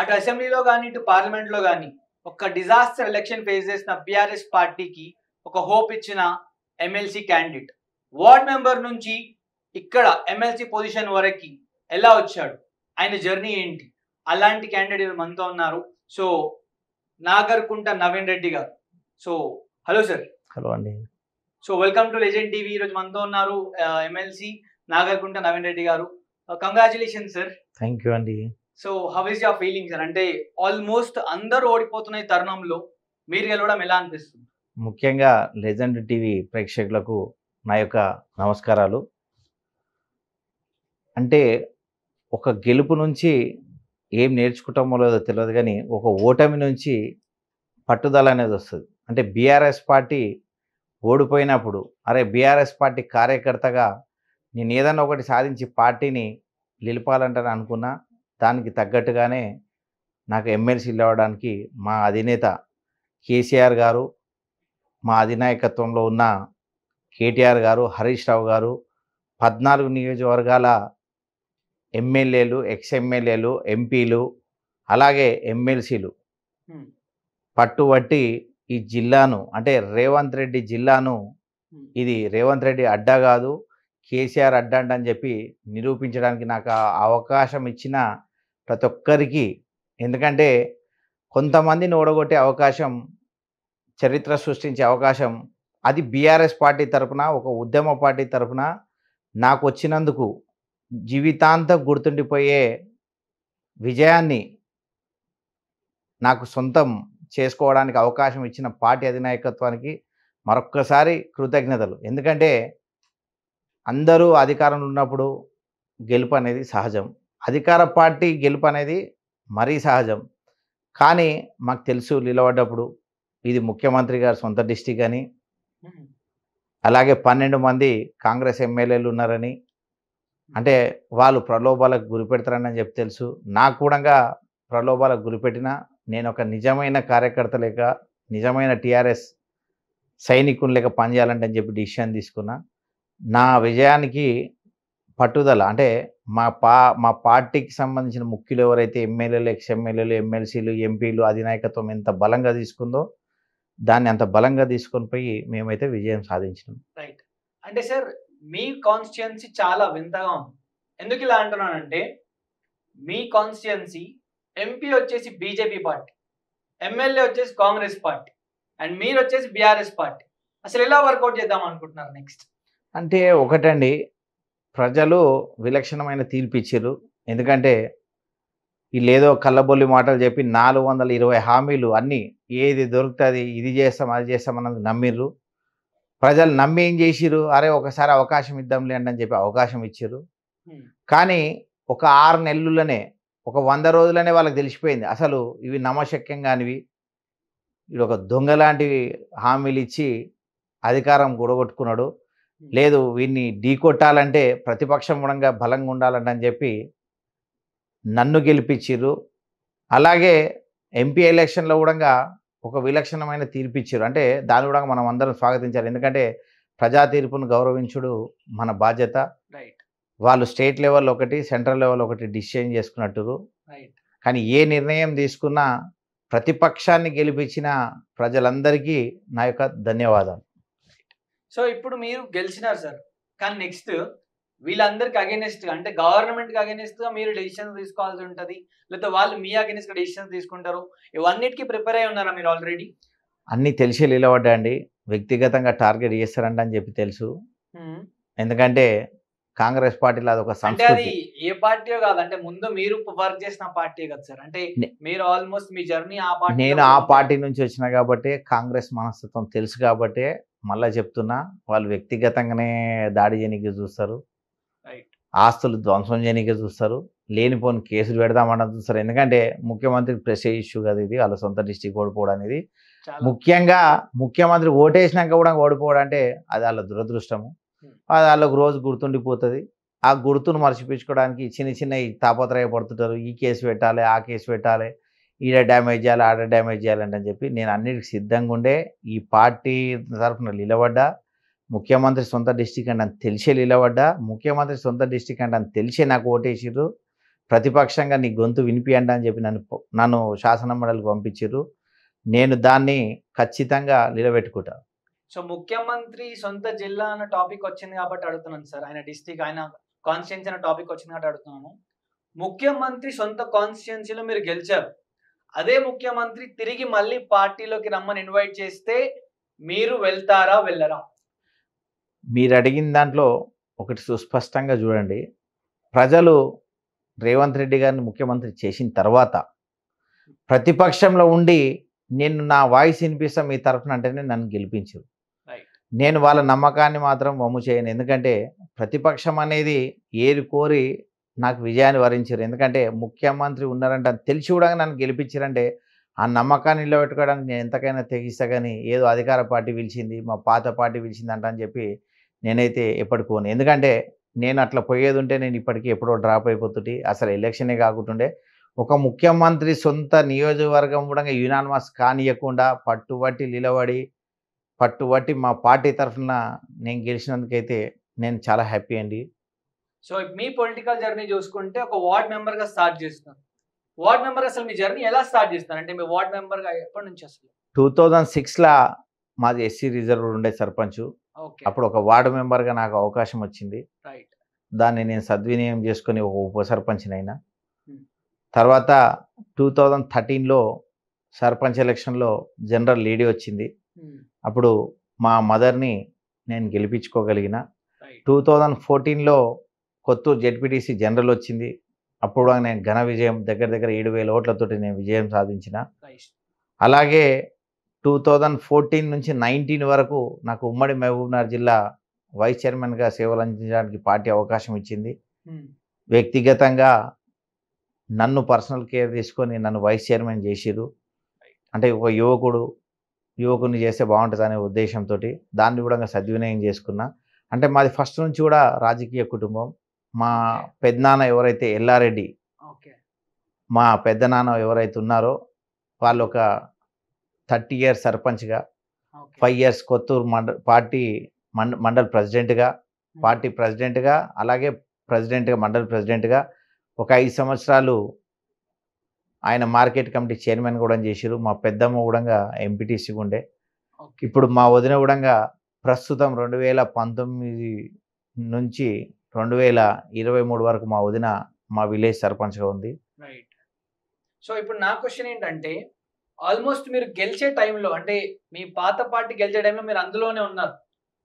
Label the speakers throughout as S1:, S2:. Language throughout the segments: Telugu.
S1: అటు అసెంబ్లీలో కానీ ఇటు పార్లమెంట్లో కానీ ఒక డిజాస్టర్ ఎలక్షన్ ఫేస్ చేసిన బీఆర్ఎస్ పార్టీకి ఒక హోప్ ఇచ్చిన ఎమ్మెల్సీ క్యాండిడేట్ వార్డ్ మెంబర్ నుంచి ఇక్కడ ఎమ్మెల్సీ పొజిషన్ వరకు ఎలా వచ్చాడు ఆయన జర్నీ ఏంటి అలాంటి క్యాండిడేట్ మనతో ఉన్నారు సో నాగర్కుంట నవీన్ రెడ్డి గారు సో హలో సార్ హలో అండి so welcome to legend TV ఈరోజు మనతో ఉన్నారు ఎమ్మెల్సీ నాగర్కుంట నవీన్ రెడ్డి గారు కంగ్రాచులేషన్ సార్ థ్యాంక్ యూ అండి so how is your feeling sir అంటే ఆల్మోస్ట్ అందరూ ఓడిపోతున్న ఈ తరుణంలో మీరు గెలవడం ఎలా అనిపిస్తుంది
S2: ముఖ్యంగా లెజెండ్ టీవీ ప్రేక్షకులకు నా యొక్క నమస్కారాలు అంటే ఒక గెలుపు నుంచి ఏం నేర్చుకుంటామో లేదో తెలియదు కానీ ఒక ఓటమి నుంచి పట్టుదల అనేది వస్తుంది అంటే బీఆర్ఎస్ పార్టీ ఓడిపోయినప్పుడు అరే బీఆర్ఎస్ పార్టీ కార్యకర్తగా నేను ఏదైనా ఒకటి సాధించి పార్టీని నిలిపాలంటే అనుకున్నా దానికి తగ్గట్టుగానే నాకు ఎమ్మెల్సీలు అవ్వడానికి మా అధినేత కేసీఆర్ గారు మా అధినాయకత్వంలో ఉన్న కేటీఆర్ గారు హరీష్ రావు గారు పద్నాలుగు నియోజకవర్గాల ఎమ్మెల్యేలు ఎక్స్ ఎమ్మెల్యేలు ఎంపీలు అలాగే ఎమ్మెల్సీలు పట్టుబట్టి ఈ జిల్లాను అంటే రేవంత్ రెడ్డి జిల్లాను ఇది రేవంత్ రెడ్డి అడ్డా కాదు కేసీఆర్ అడ్డా అని చెప్పి నిరూపించడానికి నాకు అవకాశం ఇచ్చిన ప్రతి ఒక్కరికి ఎందుకంటే కొంతమందిని ఓడగొట్టే అవకాశం చరిత్ర సృష్టించే అవకాశం అది బీఆర్ఎస్ పార్టీ తరఫున ఒక ఉద్యమ పార్టీ తరఫున నాకు వచ్చినందుకు జీవితాంతం గుర్తుండిపోయే విజయాన్ని నాకు సొంతం చేసుకోవడానికి అవకాశం ఇచ్చిన పార్టీ అధినాయకత్వానికి మరొక్కసారి కృతజ్ఞతలు ఎందుకంటే అందరూ అధికారంలో ఉన్నప్పుడు గెలుపు అనేది సహజం అధికార పార్టీ గెలుపు అనేది మరీ సహజం కానీ మాకు తెలుసు నిలబడ్డప్పుడు ఇది ముఖ్యమంత్రి గారి సొంత డిస్టిక్ అని అలాగే పన్నెండు మంది కాంగ్రెస్ ఎమ్మెల్యేలు ఉన్నారని అంటే వాళ్ళు ప్రలోభాలకు గురిపెడతారని చెప్పి తెలుసు నాకు కూడా ప్రలోభాలకు గురిపెట్టినా నేను ఒక నిజమైన కార్యకర్త లేక నిజమైన టీఆర్ఎస్ సైనికుని లేక పనిచేయాలంటే అని చెప్పి డిసిషన్ తీసుకున్నా నా విజయానికి పట్టుదల అంటే మా పా మా పార్టీకి సంబంధించిన ముఖ్యులు ఎవరైతే ఎమ్మెల్యేలు ఎక్స్ ఎమ్మెల్యేలు ఎమ్మెల్సీలు ఎంపీలు అధినాయకత్వం ఎంత బలంగా తీసుకుందో దాన్ని అంత బలంగా తీసుకొని పోయి మేమైతే విజయం సాధించినాం
S1: రైట్ అంటే సార్ మీ కాన్స్టిట్యున్సీ చాలా వింతగా ఉంది ఎందుకు ఇలా అంటున్నానంటే మీ కాన్స్టిట్యున్సీ ఎంపీ వచ్చేసి బీజేపీ పార్టీ ఎమ్మెల్యే వచ్చేసి కాంగ్రెస్ పార్టీ అండ్ మీరు వచ్చేసి బీఆర్ఎస్ పార్టీ అసలు ఎలా వర్కౌట్ చేద్దాం అనుకుంటున్నారు నెక్స్ట్
S2: అంటే ఒకటండి ప్రజలు విలక్షణమైన తీర్పు ఇచ్చారు ఎందుకంటే లేదో కళ్ళబొల్లి మాటలు చెప్పి నాలుగు వందల ఇరవై హామీలు అన్నీ ఏది దొరుకుతుంది ఇది చేస్తాం అది చేస్తాం అన్నది నమ్మిర్రు ప్రజలు నమ్మి ఏం చేసిరు అరే ఒకసారి అవకాశం ఇద్దాం అని చెప్పి అవకాశం ఇచ్చారు కానీ ఒక ఆరు నెలలనే ఒక వంద రోజులనే వాళ్ళకి తెలిసిపోయింది అసలు ఇవి నమశక్యం కానివి ఇది ఒక దొంగ లాంటివి హామీలు ఇచ్చి అధికారం కూడగొట్టుకున్నాడు లేదు వీన్ని కొట్టాలంటే ప్రతిపక్షం గుణంగా బలంగా ఉండాలని చెప్పి నన్ను గెలిపించారు అలాగే ఎంపీ ఎలక్షన్లో కూడా ఒక విలక్షణమైన తీర్పిచ్చారు అంటే దాని కూడా మనం అందరం స్వాగతించాలి ఎందుకంటే ప్రజా తీర్పును గౌరవించుడు మన బాధ్యత వాళ్ళు స్టేట్ లెవెల్ ఒకటి సెంట్రల్ లెవెల్ ఒకటి డిసిజన్ చేసుకున్నట్టు కానీ ఏ నిర్ణయం తీసుకున్నా ప్రతిపక్షాన్ని గెలిపించిన ప్రజలందరికీ నా యొక్క ధన్యవాదాలు
S1: సో ఇప్పుడు మీరు గెలిచినారు సార్ కానీ నెక్స్ట్ వీళ్ళందరికి అగేనెస్ట్ అంటే గవర్నమెంట్ కి అగేనెస్ట్ గా మీరు డెసిషన్ తీసుకోవాల్సి ఉంటుంది లేకపోతే వాళ్ళు మీ అగేనెస్ట్ డెసిషన్ తీసుకుంటారు ఇవన్నిటికి ప్రిపేర్ అయి ఉన్నారా మీరు ఆల్రెడీ
S2: అన్ని తెలిసి నిలబడ్డా వ్యక్తిగతంగా టార్గెట్ చేస్తారంట అని చెప్పి తెలుసు ఎందుకంటే కాంగ్రెస్ పార్టీలో అది ఒక సంస్కృతి
S1: ఏ పార్టీ కాదు అంటే ముందు మీరు వర్క్ చేసిన పార్టీ కదా సార్ అంటే మీరు ఆల్మోస్ట్ మీ జర్నీ ఆ పార్టీ నేను ఆ
S2: పార్టీ నుంచి వచ్చిన కాబట్టి కాంగ్రెస్ మనస్తత్వం తెలుసు కాబట్టి మళ్ళీ చెప్తున్నా వాళ్ళు వ్యక్తిగతంగానే దాడి చేయనికే చూస్తారు ఆస్తులు ధ్వంసం చేయనికే చూస్తారు లేనిపోని కేసులు పెడదామని చూస్తారు ఎందుకంటే ముఖ్యమంత్రి ప్రెషర్ ఇష్యూ కదా ఇది వాళ్ళ సొంత డిస్టిక్ ఓడిపోవడం అనేది ముఖ్యంగా ముఖ్యమంత్రి ఓటేసినాక కూడా ఓడిపోవడం అంటే అది వాళ్ళ దురదృష్టము అది వాళ్ళకు రోజు గుర్తుండిపోతుంది ఆ గుర్తును మర్చిపించుకోవడానికి చిన్న చిన్న తాపత్రయ పడుతుంటారు ఈ కేసు పెట్టాలి ఆ కేసు పెట్టాలి ఈడ డ్యామేజ్ చేయాలి ఆడ డ్యామేజ్ అని చెప్పి నేను అన్నిటికి సిద్ధంగా ఉండే ఈ పార్టీ తరఫున నిలబడ్డా ముఖ్యమంత్రి సొంత డిస్టిక్ అంటే అని తెలిసే నిలబడ్డా ముఖ్యమంత్రి సొంత డిస్టిక్ అంటే అని తెలిసే నాకు ఓటేసిర్రు ప్రతిపక్షంగా నీ గొంతు వినిపియండి అని చెప్పి నన్ను నన్ను శాసన మండలికి పంపించారు నేను దాన్ని ఖచ్చితంగా నిలబెట్టుకుంటా
S1: సో ముఖ్యమంత్రి సొంత జిల్లా అన్న టాపిక్ వచ్చింది కాబట్టి అడుగుతున్నాను సార్ ఆయన డిస్టిక్ ఆయన కాన్స్టిట్యున్సీ అన్న టాపిక్ వచ్చింది కాబట్టి అడుగుతున్నాను ముఖ్యమంత్రి సొంత కాన్స్టిట్యున్సీలో మీరు గెలిచారు అదే ముఖ్యమంత్రి తిరిగి మళ్ళీ పార్టీలోకి రమ్మని ఇన్వైట్ చేస్తే మీరు వెళ్తారా వెళ్ళరా
S2: మీరు అడిగిన దాంట్లో ఒకటి సుస్పష్టంగా చూడండి ప్రజలు రేవంత్ రెడ్డి గారిని ముఖ్యమంత్రి చేసిన తర్వాత ప్రతిపక్షంలో ఉండి నేను నా వాయిస్ వినిపిస్తా మీ తరఫున అంటేనే నన్ను గెలిపించారు నేను వాళ్ళ నమ్మకాన్ని మాత్రం వమ్ము చేయను ఎందుకంటే ప్రతిపక్షం అనేది ఏది కోరి నాకు విజయాన్ని వరించారు ఎందుకంటే ముఖ్యమంత్రి ఉన్నారంటే అని తెలిసి కూడా నన్ను గెలిపించారంటే ఆ నమ్మకాన్ని నిలబెట్టుకోవడానికి నేను ఎంతకైనా తెగిస్తా కానీ ఏదో అధికార పార్టీ పిలిచింది మా పాత పార్టీ పిలిచింది అంట అని చెప్పి నేనైతే ఎప్పటికోను ఎందుకంటే నేను అట్లా పోయేది ఉంటే నేను ఇప్పటికీ ఎప్పుడో డ్రాప్ అయిపోతుంటే అసలు ఎలక్షనే కాకుండా ఒక ముఖ్యమంత్రి సొంత నియోజకవర్గం కూడా యునానిమస్ కానియకుండా పట్టుబట్టి నిలబడి పట్టుబట్టి మా పార్టీ తరఫున నేను గెలిచినందుకైతే నేను చాలా హ్యాపీ అండి
S1: సో మీ పొలిటికల్ జర్నీ చూసుకుంటే ఒక వార్డ్ మెంబర్గా స్టార్ట్ చేస్తున్నారు వార్డ్ మెంబర్ అసలు మీ జర్నీ ఎలా స్టార్ట్ చేస్తారు అంటే మీ వార్డ్ మెంబర్గా ఎప్పటి నుంచి అసలు
S2: టూ థౌజండ్ సిక్స్లో మాది ఎస్సీ రిజర్వ్ ఉండే సర్పంచ్ అప్పుడు ఒక వార్డు మెంబర్గా నాకు అవకాశం వచ్చింది దాన్ని నేను సద్వినియోగం చేసుకుని ఒక ఉప సర్పంచ్నైనా తర్వాత టూ థౌజండ్ థర్టీన్లో సర్పంచ్ ఎలక్షన్లో జనరల్ లీడీ వచ్చింది అప్పుడు మా మదర్ని నేను గెలిపించుకోగలిగిన టూ థౌజండ్ ఫోర్టీన్లో కొత్తూరు జెడ్పీటీసీ జనరల్ వచ్చింది అప్పుడు నేను ఘన విజయం దగ్గర దగ్గర ఏడు వేల ఓట్లతోటి నేను విజయం సాధించిన అలాగే టూ థౌజండ్ ఫోర్టీన్ నుంచి నైన్టీన్ వరకు నాకు ఉమ్మడి మహబూబ్నగర్ జిల్లా వైస్ చైర్మన్గా సేవలు అందించడానికి పార్టీ అవకాశం ఇచ్చింది వ్యక్తిగతంగా నన్ను పర్సనల్ కేర్ తీసుకొని నన్ను వైస్ చైర్మన్ చేసిరు అంటే ఒక యువకుడు యువకుని చేస్తే బాగుంటుంది అనే ఉద్దేశంతో దాన్ని కూడా సద్వినియోగం చేసుకున్నా అంటే మాది ఫస్ట్ నుంచి కూడా రాజకీయ కుటుంబం మా పెద్దనాన్న ఎవరైతే ఎల్లారెడ్డి మా పెద్దనాన్న ఎవరైతే ఉన్నారో వాళ్ళు ఒక థర్టీ ఇయర్స్ సర్పంచ్గా ఫైవ్ ఇయర్స్ కొత్తూరు మండ పార్టీ మండ మండల్ ప్రెసిడెంట్గా పార్టీ ప్రెసిడెంట్గా అలాగే ప్రెసిడెంట్గా మండల్ ప్రెసిడెంట్గా ఒక ఐదు సంవత్సరాలు ఆయన మార్కెట్ కమిటీ చైర్మన్ కూడా చేసారు మా పెద్దమ్మ కూడా ఎంపీటీసీ ఉండే ఇప్పుడు మా వదిన కూడా ప్రస్తుతం రెండు వేల పంతొమ్మిది నుంచి రెండు వేల ఇరవై మూడు వరకు మా వదిన మా విలేజ్ సర్పంచ్గా ఉంది
S1: రైట్ సో ఇప్పుడు నా క్వశ్చన్ ఏంటంటే ఆల్మోస్ట్ మీరు గెలిచే టైంలో అంటే మీ పాత పార్టీ గెలిచే టైంలో మీరు అందులోనే ఉన్నారు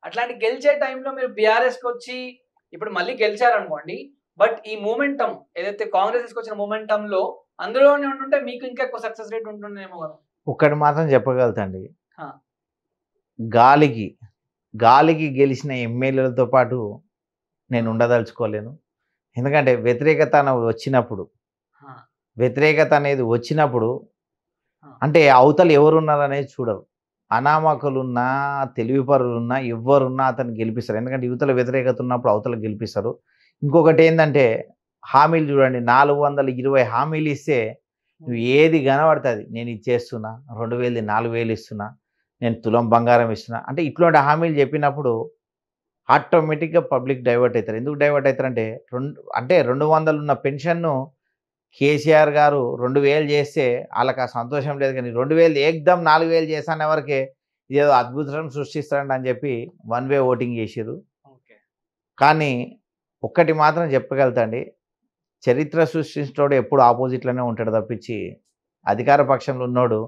S1: అట్లాంటి గెలిచే టైంలో మీరు బీఆర్ఎస్కి వచ్చి ఇప్పుడు మళ్ళీ గెలిచారనుకోండి బట్ ఈ మూమెంటం ఏదైతే కాంగ్రెస్ వచ్చిన మూమెంటంలో అందులోనే ఉంటుంటే మీకు ఇంకా ఎక్కువ సక్సెస్ రేట్ ఉంటుందేమో కదా
S2: ఒక్కటి మాత్రం చెప్పగలుగుతండి గాలికి గాలికి గెలిచిన ఎమ్మెల్యేలతో పాటు నేను ఉండదలుచుకోలేను ఎందుకంటే వ్యతిరేకత వచ్చినప్పుడు వ్యతిరేకత అనేది వచ్చినప్పుడు అంటే అవతలు ఎవరున్నారనేది చూడరు అనామకులున్నా తెలివిపరులున్నా ఎవరున్నా అతను గెలిపిస్తారు ఎందుకంటే యువతల వ్యతిరేకత ఉన్నప్పుడు అవతల గెలిపిస్తారు ఇంకొకటి ఏంటంటే హామీలు చూడండి నాలుగు వందల ఇరవై హామీలు ఇస్తే నువ్వు ఏది కనబడుతుంది నేను ఇచ్చేస్తున్నా రెండు వేలది నాలుగు వేలు ఇస్తున్నా నేను తులం బంగారం ఇస్తున్నా అంటే ఇట్లాంటి హామీలు చెప్పినప్పుడు ఆటోమేటిక్గా పబ్లిక్ డైవర్ట్ అవుతారు ఎందుకు డైవర్ట్ అవుతారంటే రెండు అంటే రెండు వందలు ఉన్న పెన్షన్ను కేసీఆర్ గారు రెండు వేలు చేస్తే వాళ్ళకి ఆ సంతోషం లేదు కానీ రెండు వేలు ఏకదం నాలుగు వేలు చేసాను వరకే ఇదేదో అద్భుతం సృష్టిస్తారండి అని చెప్పి వన్ వే ఓటింగ్ చేసారు కానీ ఒక్కటి మాత్రం చెప్పగలుగుతాండి చరిత్ర సృష్టించినోడు ఎప్పుడు ఆపోజిట్లోనే ఉంటాడు తప్పించి అధికార పక్షంలో ఉన్నోడు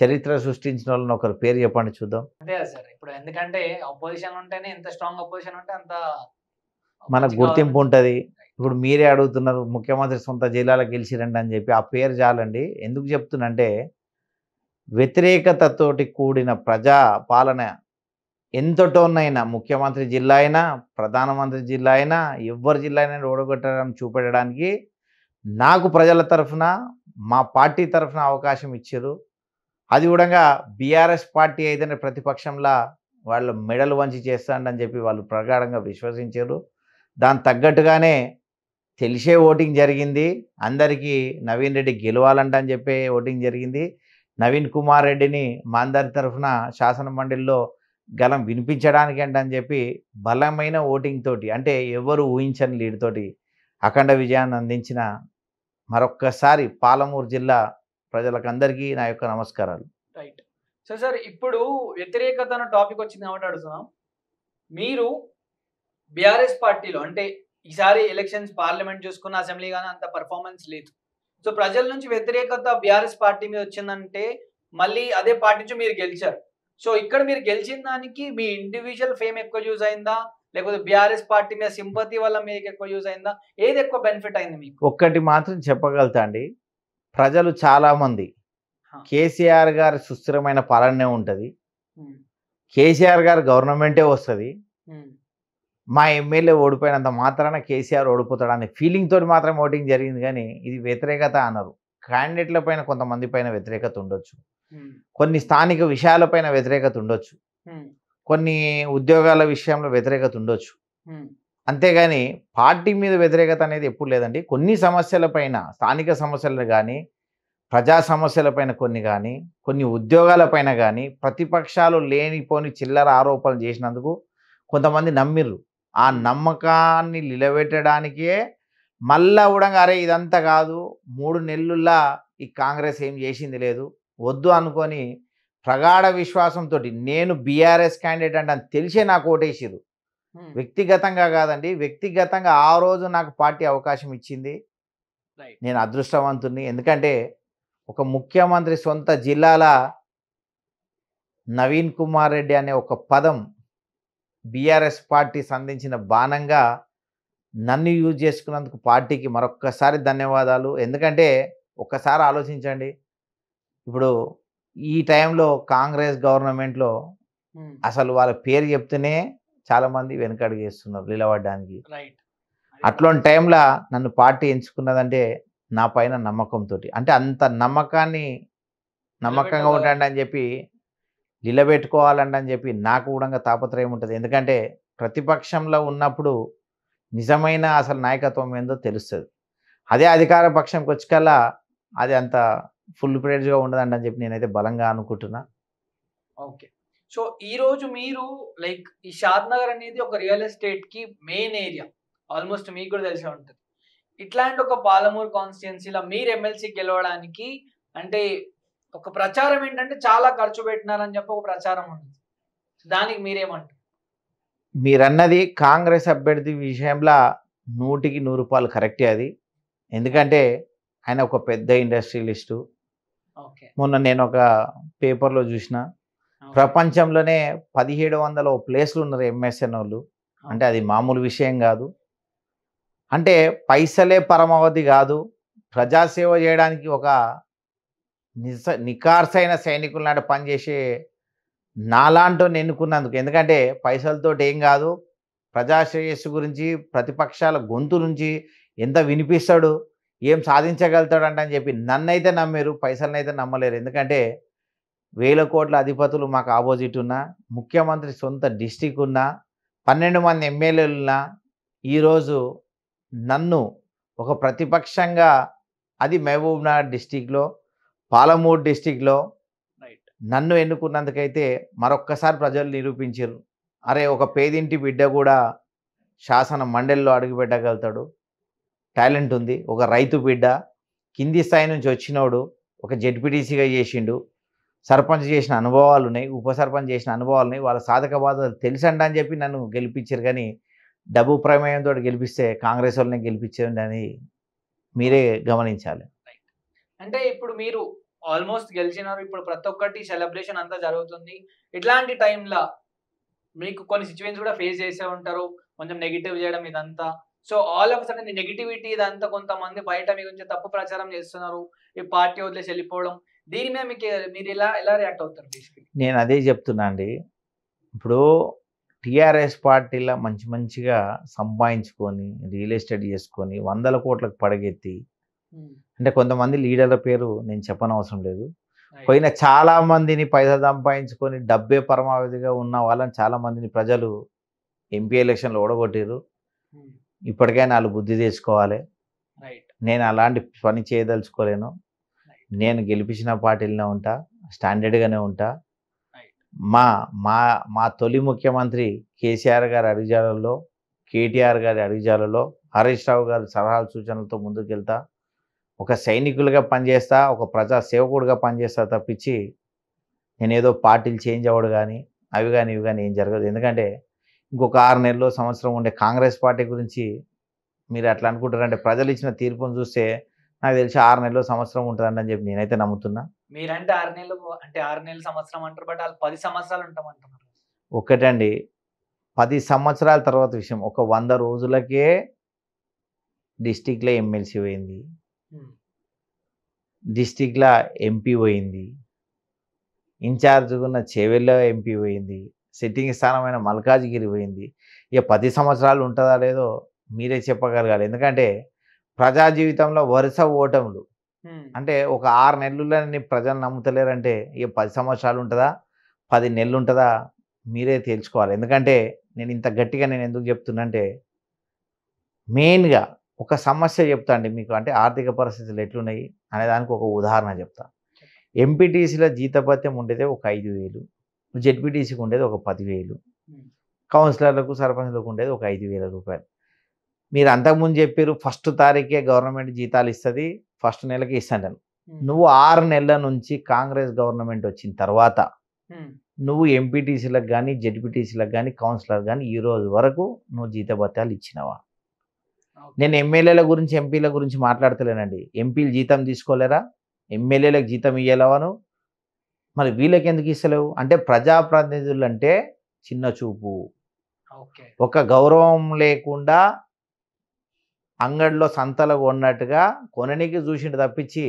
S2: చరిత్ర సృష్టించిన వాళ్ళని ఒకరు పేరు చెప్పండి చూద్దాం
S1: అంతే సార్ ఇప్పుడు ఎందుకంటే అపోజిషన్ ఉంటేనే ఎంత స్ట్రాంగ్ అపోజిషన్ ఉంటే అంత
S2: మనకు గుర్తింపు ఉంటుంది ఇప్పుడు మీరే అడుగుతున్నారు ముఖ్యమంత్రి సొంత జిల్లాలో గెలిచిరండి అని చెప్పి ఆ పేరు చాలండి ఎందుకు చెప్తున్నంటే వ్యతిరేకతతోటి కూడిన ప్రజా పాలన ఎంతటోనైనా ముఖ్యమంత్రి జిల్లా అయినా ప్రధానమంత్రి జిల్లా అయినా ఎవరి జిల్లా అయినా ఓడగొట్టడం చూపెట్టడానికి నాకు ప్రజల తరఫున మా పార్టీ తరఫున అవకాశం ఇచ్చారు అది కూడా బీఆర్ఎస్ పార్టీ ఏదైనా ప్రతిపక్షంలో వాళ్ళు మెడలు వంచి చేస్తాడని చెప్పి వాళ్ళు ప్రగాఢంగా విశ్వసించారు దాని తగ్గట్టుగానే తెలిసే ఓటింగ్ జరిగింది అందరికీ నవీన్ రెడ్డి గెలవాలంట అని చెప్పే ఓటింగ్ జరిగింది నవీన్ కుమార్ రెడ్డిని మా అందరి తరఫున శాసన మండలిలో గలం వినిపించడానికి అని చెప్పి బలమైన ఓటింగ్ తోటి అంటే ఎవరు ఊహించని లీడ్ తోటి అఖండ విజయాన్ని అందించిన మరొక్కసారి పాలమూరు జిల్లా ప్రజలకు అందరికీ నా యొక్క నమస్కారాలు
S1: రైట్ సో సార్ ఇప్పుడు వ్యతిరేకత అన్న టాపిక్ వచ్చింది కాబట్టి అడుగుతున్నాం మీరు బీఆర్ఎస్ పార్టీలో అంటే ఈసారి ఎలక్షన్స్ పార్లమెంట్ చూసుకున్న అసెంబ్లీ కానీ అంత పర్ఫార్మెన్స్ లేదు సో ప్రజల నుంచి వ్యతిరేకత బీఆర్ఎస్ పార్టీ మీద వచ్చిందంటే మళ్ళీ అదే పార్టీ నుంచి మీరు గెలిచారు సో ఇక్కడ మీరు గెలిచిన దానికి మీ ఇండివిజువల్ ఫేమ్ ఎక్కువ యూజ్ అయిందా లేకపోతే బీఆర్ఎస్ పార్టీ మీద సింపతి వల్ల మీకు ఎక్కువ యూజ్ అయిందా ఏది ఎక్కువ బెనిఫిట్ అయింది మీకు
S2: ఒక్కటి మాత్రం చెప్పగలుగుతా అండి ప్రజలు చాలామంది కేసీఆర్ గారి సుస్థిరమైన పాలనే ఉంటుంది కేసీఆర్ గారు గవర్నమెంటే వస్తుంది మా ఎమ్మెల్యే ఓడిపోయినంత మాత్రాన కేసీఆర్ ఓడిపోతాడు అనే ఫీలింగ్ తోటి మాత్రం ఓటింగ్ జరిగింది కానీ ఇది వ్యతిరేకత అన్నారు క్యాండిడేట్ల పైన కొంతమంది పైన వ్యతిరేకత ఉండొచ్చు కొన్ని స్థానిక విషయాలపైన వ్యతిరేకత ఉండొచ్చు కొన్ని ఉద్యోగాల విషయంలో వ్యతిరేకత ఉండొచ్చు అంతేగాని పార్టీ మీద వ్యతిరేకత అనేది ఎప్పుడు లేదండి కొన్ని సమస్యలపైన స్థానిక సమస్యలు కానీ ప్రజా సమస్యలపైన కొన్ని కానీ కొన్ని ఉద్యోగాలపైన కానీ ప్రతిపక్షాలు లేనిపోని చిల్లర ఆరోపణలు చేసినందుకు కొంతమంది నమ్మిర్రు ఆ నమ్మకాన్ని నిలబెట్టడానికే మళ్ళా కూడా అరే ఇదంతా కాదు మూడు నెలలులా ఈ కాంగ్రెస్ ఏం చేసింది లేదు వద్దు అనుకొని ప్రగాఢ విశ్వాసంతో నేను బీఆర్ఎస్ క్యాండిడేట్ అంటే తెలిసే నాకు ఓటేసిరు వ్యక్తిగతంగా కాదండి వ్యక్తిగతంగా ఆ రోజు నాకు పార్టీ అవకాశం ఇచ్చింది నేను అదృష్టవంతుని ఎందుకంటే ఒక ముఖ్యమంత్రి సొంత జిల్లాల నవీన్ కుమార్ రెడ్డి అనే ఒక పదం బీఆర్ఎస్ పార్టీ సంధించిన బాణంగా నన్ను యూజ్ చేసుకున్నందుకు పార్టీకి మరొక్కసారి ధన్యవాదాలు ఎందుకంటే ఒక్కసారి ఆలోచించండి ఇప్పుడు ఈ టైంలో కాంగ్రెస్ గవర్నమెంట్లో అసలు వాళ్ళ పేరు చెప్తేనే మంది వెనకడుగు వేస్తున్నారు నిలబడడానికి అట్లాంటి టైంలో నన్ను పార్టీ ఎంచుకున్నదంటే నా పైన నమ్మకంతో అంటే అంత నమ్మకాన్ని
S1: నమ్మకంగా ఉండండి
S2: అని చెప్పి నిలబెట్టుకోవాలండి అని చెప్పి నాకు కూడా తాపత్రయం ఉంటుంది ఎందుకంటే ప్రతిపక్షంలో ఉన్నప్పుడు నిజమైన అసలు నాయకత్వం ఏందో తెలుస్తుంది అదే అధికార పక్షంకి వచ్చికల్లా అది అంత ఫుల్ ప్రేడ్గా ఉండదండి అని చెప్పి నేనైతే బలంగా అనుకుంటున్నా
S1: ఓకే సో ఈ రోజు మీరు లైక్ ఈ షాద్ నగర్ అనేది ఒక రియల్ ఎస్టేట్ కి మెయిన్ ఏరియా ఆల్మోస్ట్ మీకు కూడా తెలిసే ఉంటుంది ఇట్లాంటి ఒక పాలమూరు కాన్స్టిట్యున్సీలో మీరు ఎమ్మెల్సీ గెలవడానికి అంటే ఒక ప్రచారం ఏంటంటే చాలా ఖర్చు పెట్టినారని చెప్పి ఒక ప్రచారం ఉంది దానికి మీరేమంటారు
S2: మీరన్నది కాంగ్రెస్ అభ్యర్థి విషయంలో నూటికి నూరు రూపాయలు కరెక్టే అది ఎందుకంటే ఆయన ఒక పెద్ద ఇండస్ట్రియలిస్టు మొన్న నేను ఒక పేపర్లో చూసిన ప్రపంచంలోనే పదిహేడు వందల ప్లేస్లు ఉన్నారు ఎంఎస్ఎన్ వాళ్ళు అంటే అది మామూలు విషయం కాదు అంటే పైసలే పరమావధి కాదు ప్రజాసేవ చేయడానికి ఒక నిస నికార్సైన సైనికుల నాడు పనిచేసే నాలాంటో ఎన్నుకున్నందుకు ఎందుకంటే పైసలతో ఏం కాదు ప్రజాశ్రేయస్సు గురించి ప్రతిపక్షాల గొంతు నుంచి ఎంత వినిపిస్తాడు ఏం సాధించగలుగుతాడు అంటే అని చెప్పి నన్నైతే నమ్మారు పైసలనైతే నమ్మలేరు ఎందుకంటే వేల కోట్ల అధిపతులు మాకు ఆపోజిట్ ఉన్నా ముఖ్యమంత్రి సొంత డిస్టిక్ ఉన్నా పన్నెండు మంది ఎమ్మెల్యేలు ఉన్నా ఈరోజు నన్ను ఒక ప్రతిపక్షంగా అది మహబూబ్నగర్ డిస్టిక్లో పాలమూరు డిస్టిక్లో నన్ను ఎన్నుకున్నందుకైతే మరొక్కసారి ప్రజలు నిరూపించారు అరే ఒక పేదింటి బిడ్డ కూడా శాసన మండలిలో అడుగుపెట్టగలుగుతాడు టాలెంట్ ఉంది ఒక రైతు బిడ్డ కింది స్థాయి నుంచి వచ్చినోడు ఒక జెడ్పీటీసీగా చేసిండు సర్పంచ్ చేసిన అనుభవాలు ఉన్నాయి ఉప సర్పంచ్ చేసిన అనుభవాలు ఉన్నాయి వాళ్ళ సాధక బాధలు తెలుసండి అని చెప్పి నన్ను గెలిపించారు కానీ డబ్బు ప్రమేయంతో గెలిపిస్తే కాంగ్రెస్ వాళ్ళనే గెలిపించండి అని మీరే గమనించాలి
S1: అంటే ఇప్పుడు మీరు ఆల్మోస్ట్ గెలిచినారు ఇప్పుడు ప్రతి ఒక్కటి సెలబ్రేషన్ అంతా జరుగుతుంది ఇట్లాంటి టైంలో మీకు కొన్ని సిచ్యువేషన్స్ కూడా ఫేస్ చేసే ఉంటారు కొంచెం నెగిటివ్ చేయడం ఇదంతా so all of sudden negativity ఇదంతా కొంతమంది బయట మీ గురించి తప్పు ప్రచారం చేస్తున్నారు ఈ పార్టీ వదిలేసి వెళ్ళిపోవడం దీని మీద మీకు మీరు ఇలా ఎలా రియాక్ట్ అవుతారు
S2: నేను అదే చెప్తున్నా అండి ఇప్పుడు టీఆర్ఎస్ పార్టీలా మంచి మంచిగా సంపాదించుకొని రియల్ ఎస్టేట్ చేసుకొని వందల కోట్లకు పడగెత్తి అంటే కొంతమంది లీడర్ల పేరు నేను చెప్పనవసరం లేదు పోయిన చాలా మందిని పైసలు సంపాదించుకొని డబ్బే పరమావధిగా ఉన్న వాళ్ళని చాలా మందిని ప్రజలు ఎంపీ ఎలక్షన్లు ఓడగొట్టారు ఇప్పటికైనా వాళ్ళు బుద్ధి తెచ్చుకోవాలి నేను అలాంటి పని చేయదలుచుకోలేను నేను గెలిపించిన పార్టీలోనే ఉంటా స్టాండర్డ్గానే ఉంటా మా మా మా తొలి ముఖ్యమంత్రి కేసీఆర్ గారి అడుగుజాలలో కేటీఆర్ గారి అడుగుజాలలో హరీష్ రావు గారి సలహాల సూచనలతో ముందుకెళ్తా ఒక సైనికులుగా పనిచేస్తా ఒక ప్రజా సేవకుడుగా పనిచేస్తా తప్పించి నేనేదో పార్టీలు చేంజ్ అవ్వడు కానీ అవి కానీ ఇవి కానీ ఏం జరగదు ఎందుకంటే ఇంకొక ఆరు నెలలు సంవత్సరం ఉండే కాంగ్రెస్ పార్టీ గురించి మీరు అట్లా అనుకుంటారంటే ప్రజలు ఇచ్చిన తీర్పును చూస్తే నాకు తెలిసి ఆరు నెలలు సంవత్సరం ఉంటుందండి అని చెప్పి నేనైతే నమ్ముతున్నా
S1: మీరంటే ఆరు నెలలు అంటే ఆరు నెలలు సంవత్సరం అంటారు బట్ వాళ్ళు పది సంవత్సరాలు ఉంటామంటున్నారు
S2: ఒకటండి పది సంవత్సరాల తర్వాత విషయం ఒక వంద రోజులకే డిస్టిక్లో ఎమ్మెల్సీ పోయింది డిస్టిక్లో ఎంపీ పోయింది ఇన్ఛార్జ్ ఉన్న చెవెల్లో ఎంపీ పోయింది సిట్టింగ్ స్థానమైన మల్కాజ్గిరి పోయింది ఇక పది సంవత్సరాలు ఉంటుందా లేదో మీరే చెప్పగలగాలి ఎందుకంటే ప్రజా జీవితంలో వరుస ఓటములు అంటే ఒక ఆరు నెలలని ప్రజలు నమ్ముతలేరంటే ఇక పది సంవత్సరాలు ఉంటుందా పది నెలలు ఉంటుందా మీరే తేల్చుకోవాలి ఎందుకంటే నేను ఇంత గట్టిగా నేను ఎందుకు చెప్తున్నానంటే మెయిన్గా ఒక సమస్య చెప్తా అండి మీకు అంటే ఆర్థిక పరిస్థితులు ఎట్లున్నాయి అనే దానికి ఒక ఉదాహరణ చెప్తా ఎంపీటీసీలో జీతపత్యం ఉండేది ఒక ఐదు వేలు జెడ్పీటీసీకి ఉండేది ఒక పదివేలు కౌన్సిలర్లకు సర్పంచ్లకు ఉండేది ఒక ఐదు వేల రూపాయలు మీరు అంతకుముందు చెప్పారు ఫస్ట్ తారీఖే గవర్నమెంట్ జీతాలు ఇస్తుంది ఫస్ట్ నెలకి ఇస్తాను నువ్వు ఆరు నెలల నుంచి కాంగ్రెస్ గవర్నమెంట్ వచ్చిన తర్వాత నువ్వు ఎంపీటీసీలకు కానీ జడ్పీటీసీలకు కానీ కౌన్సిలర్ కానీ ఈ రోజు వరకు నువ్వు జీతభత్యాలు ఇచ్చినవా నేను ఎమ్మెల్యేల గురించి ఎంపీల గురించి మాట్లాడతలేనండి ఎంపీలు జీతం తీసుకోలేరా ఎమ్మెల్యేలకు జీతం ఇయ్యలేవాను మరి వీళ్ళకి ఎందుకు ఇస్తలేవు అంటే ప్రజాప్రతినిధులు అంటే చిన్న చూపు ఒక గౌరవం లేకుండా అంగడిలో సంతలో కొన్నట్టుగా కొననికి చూసిండు తప్పించి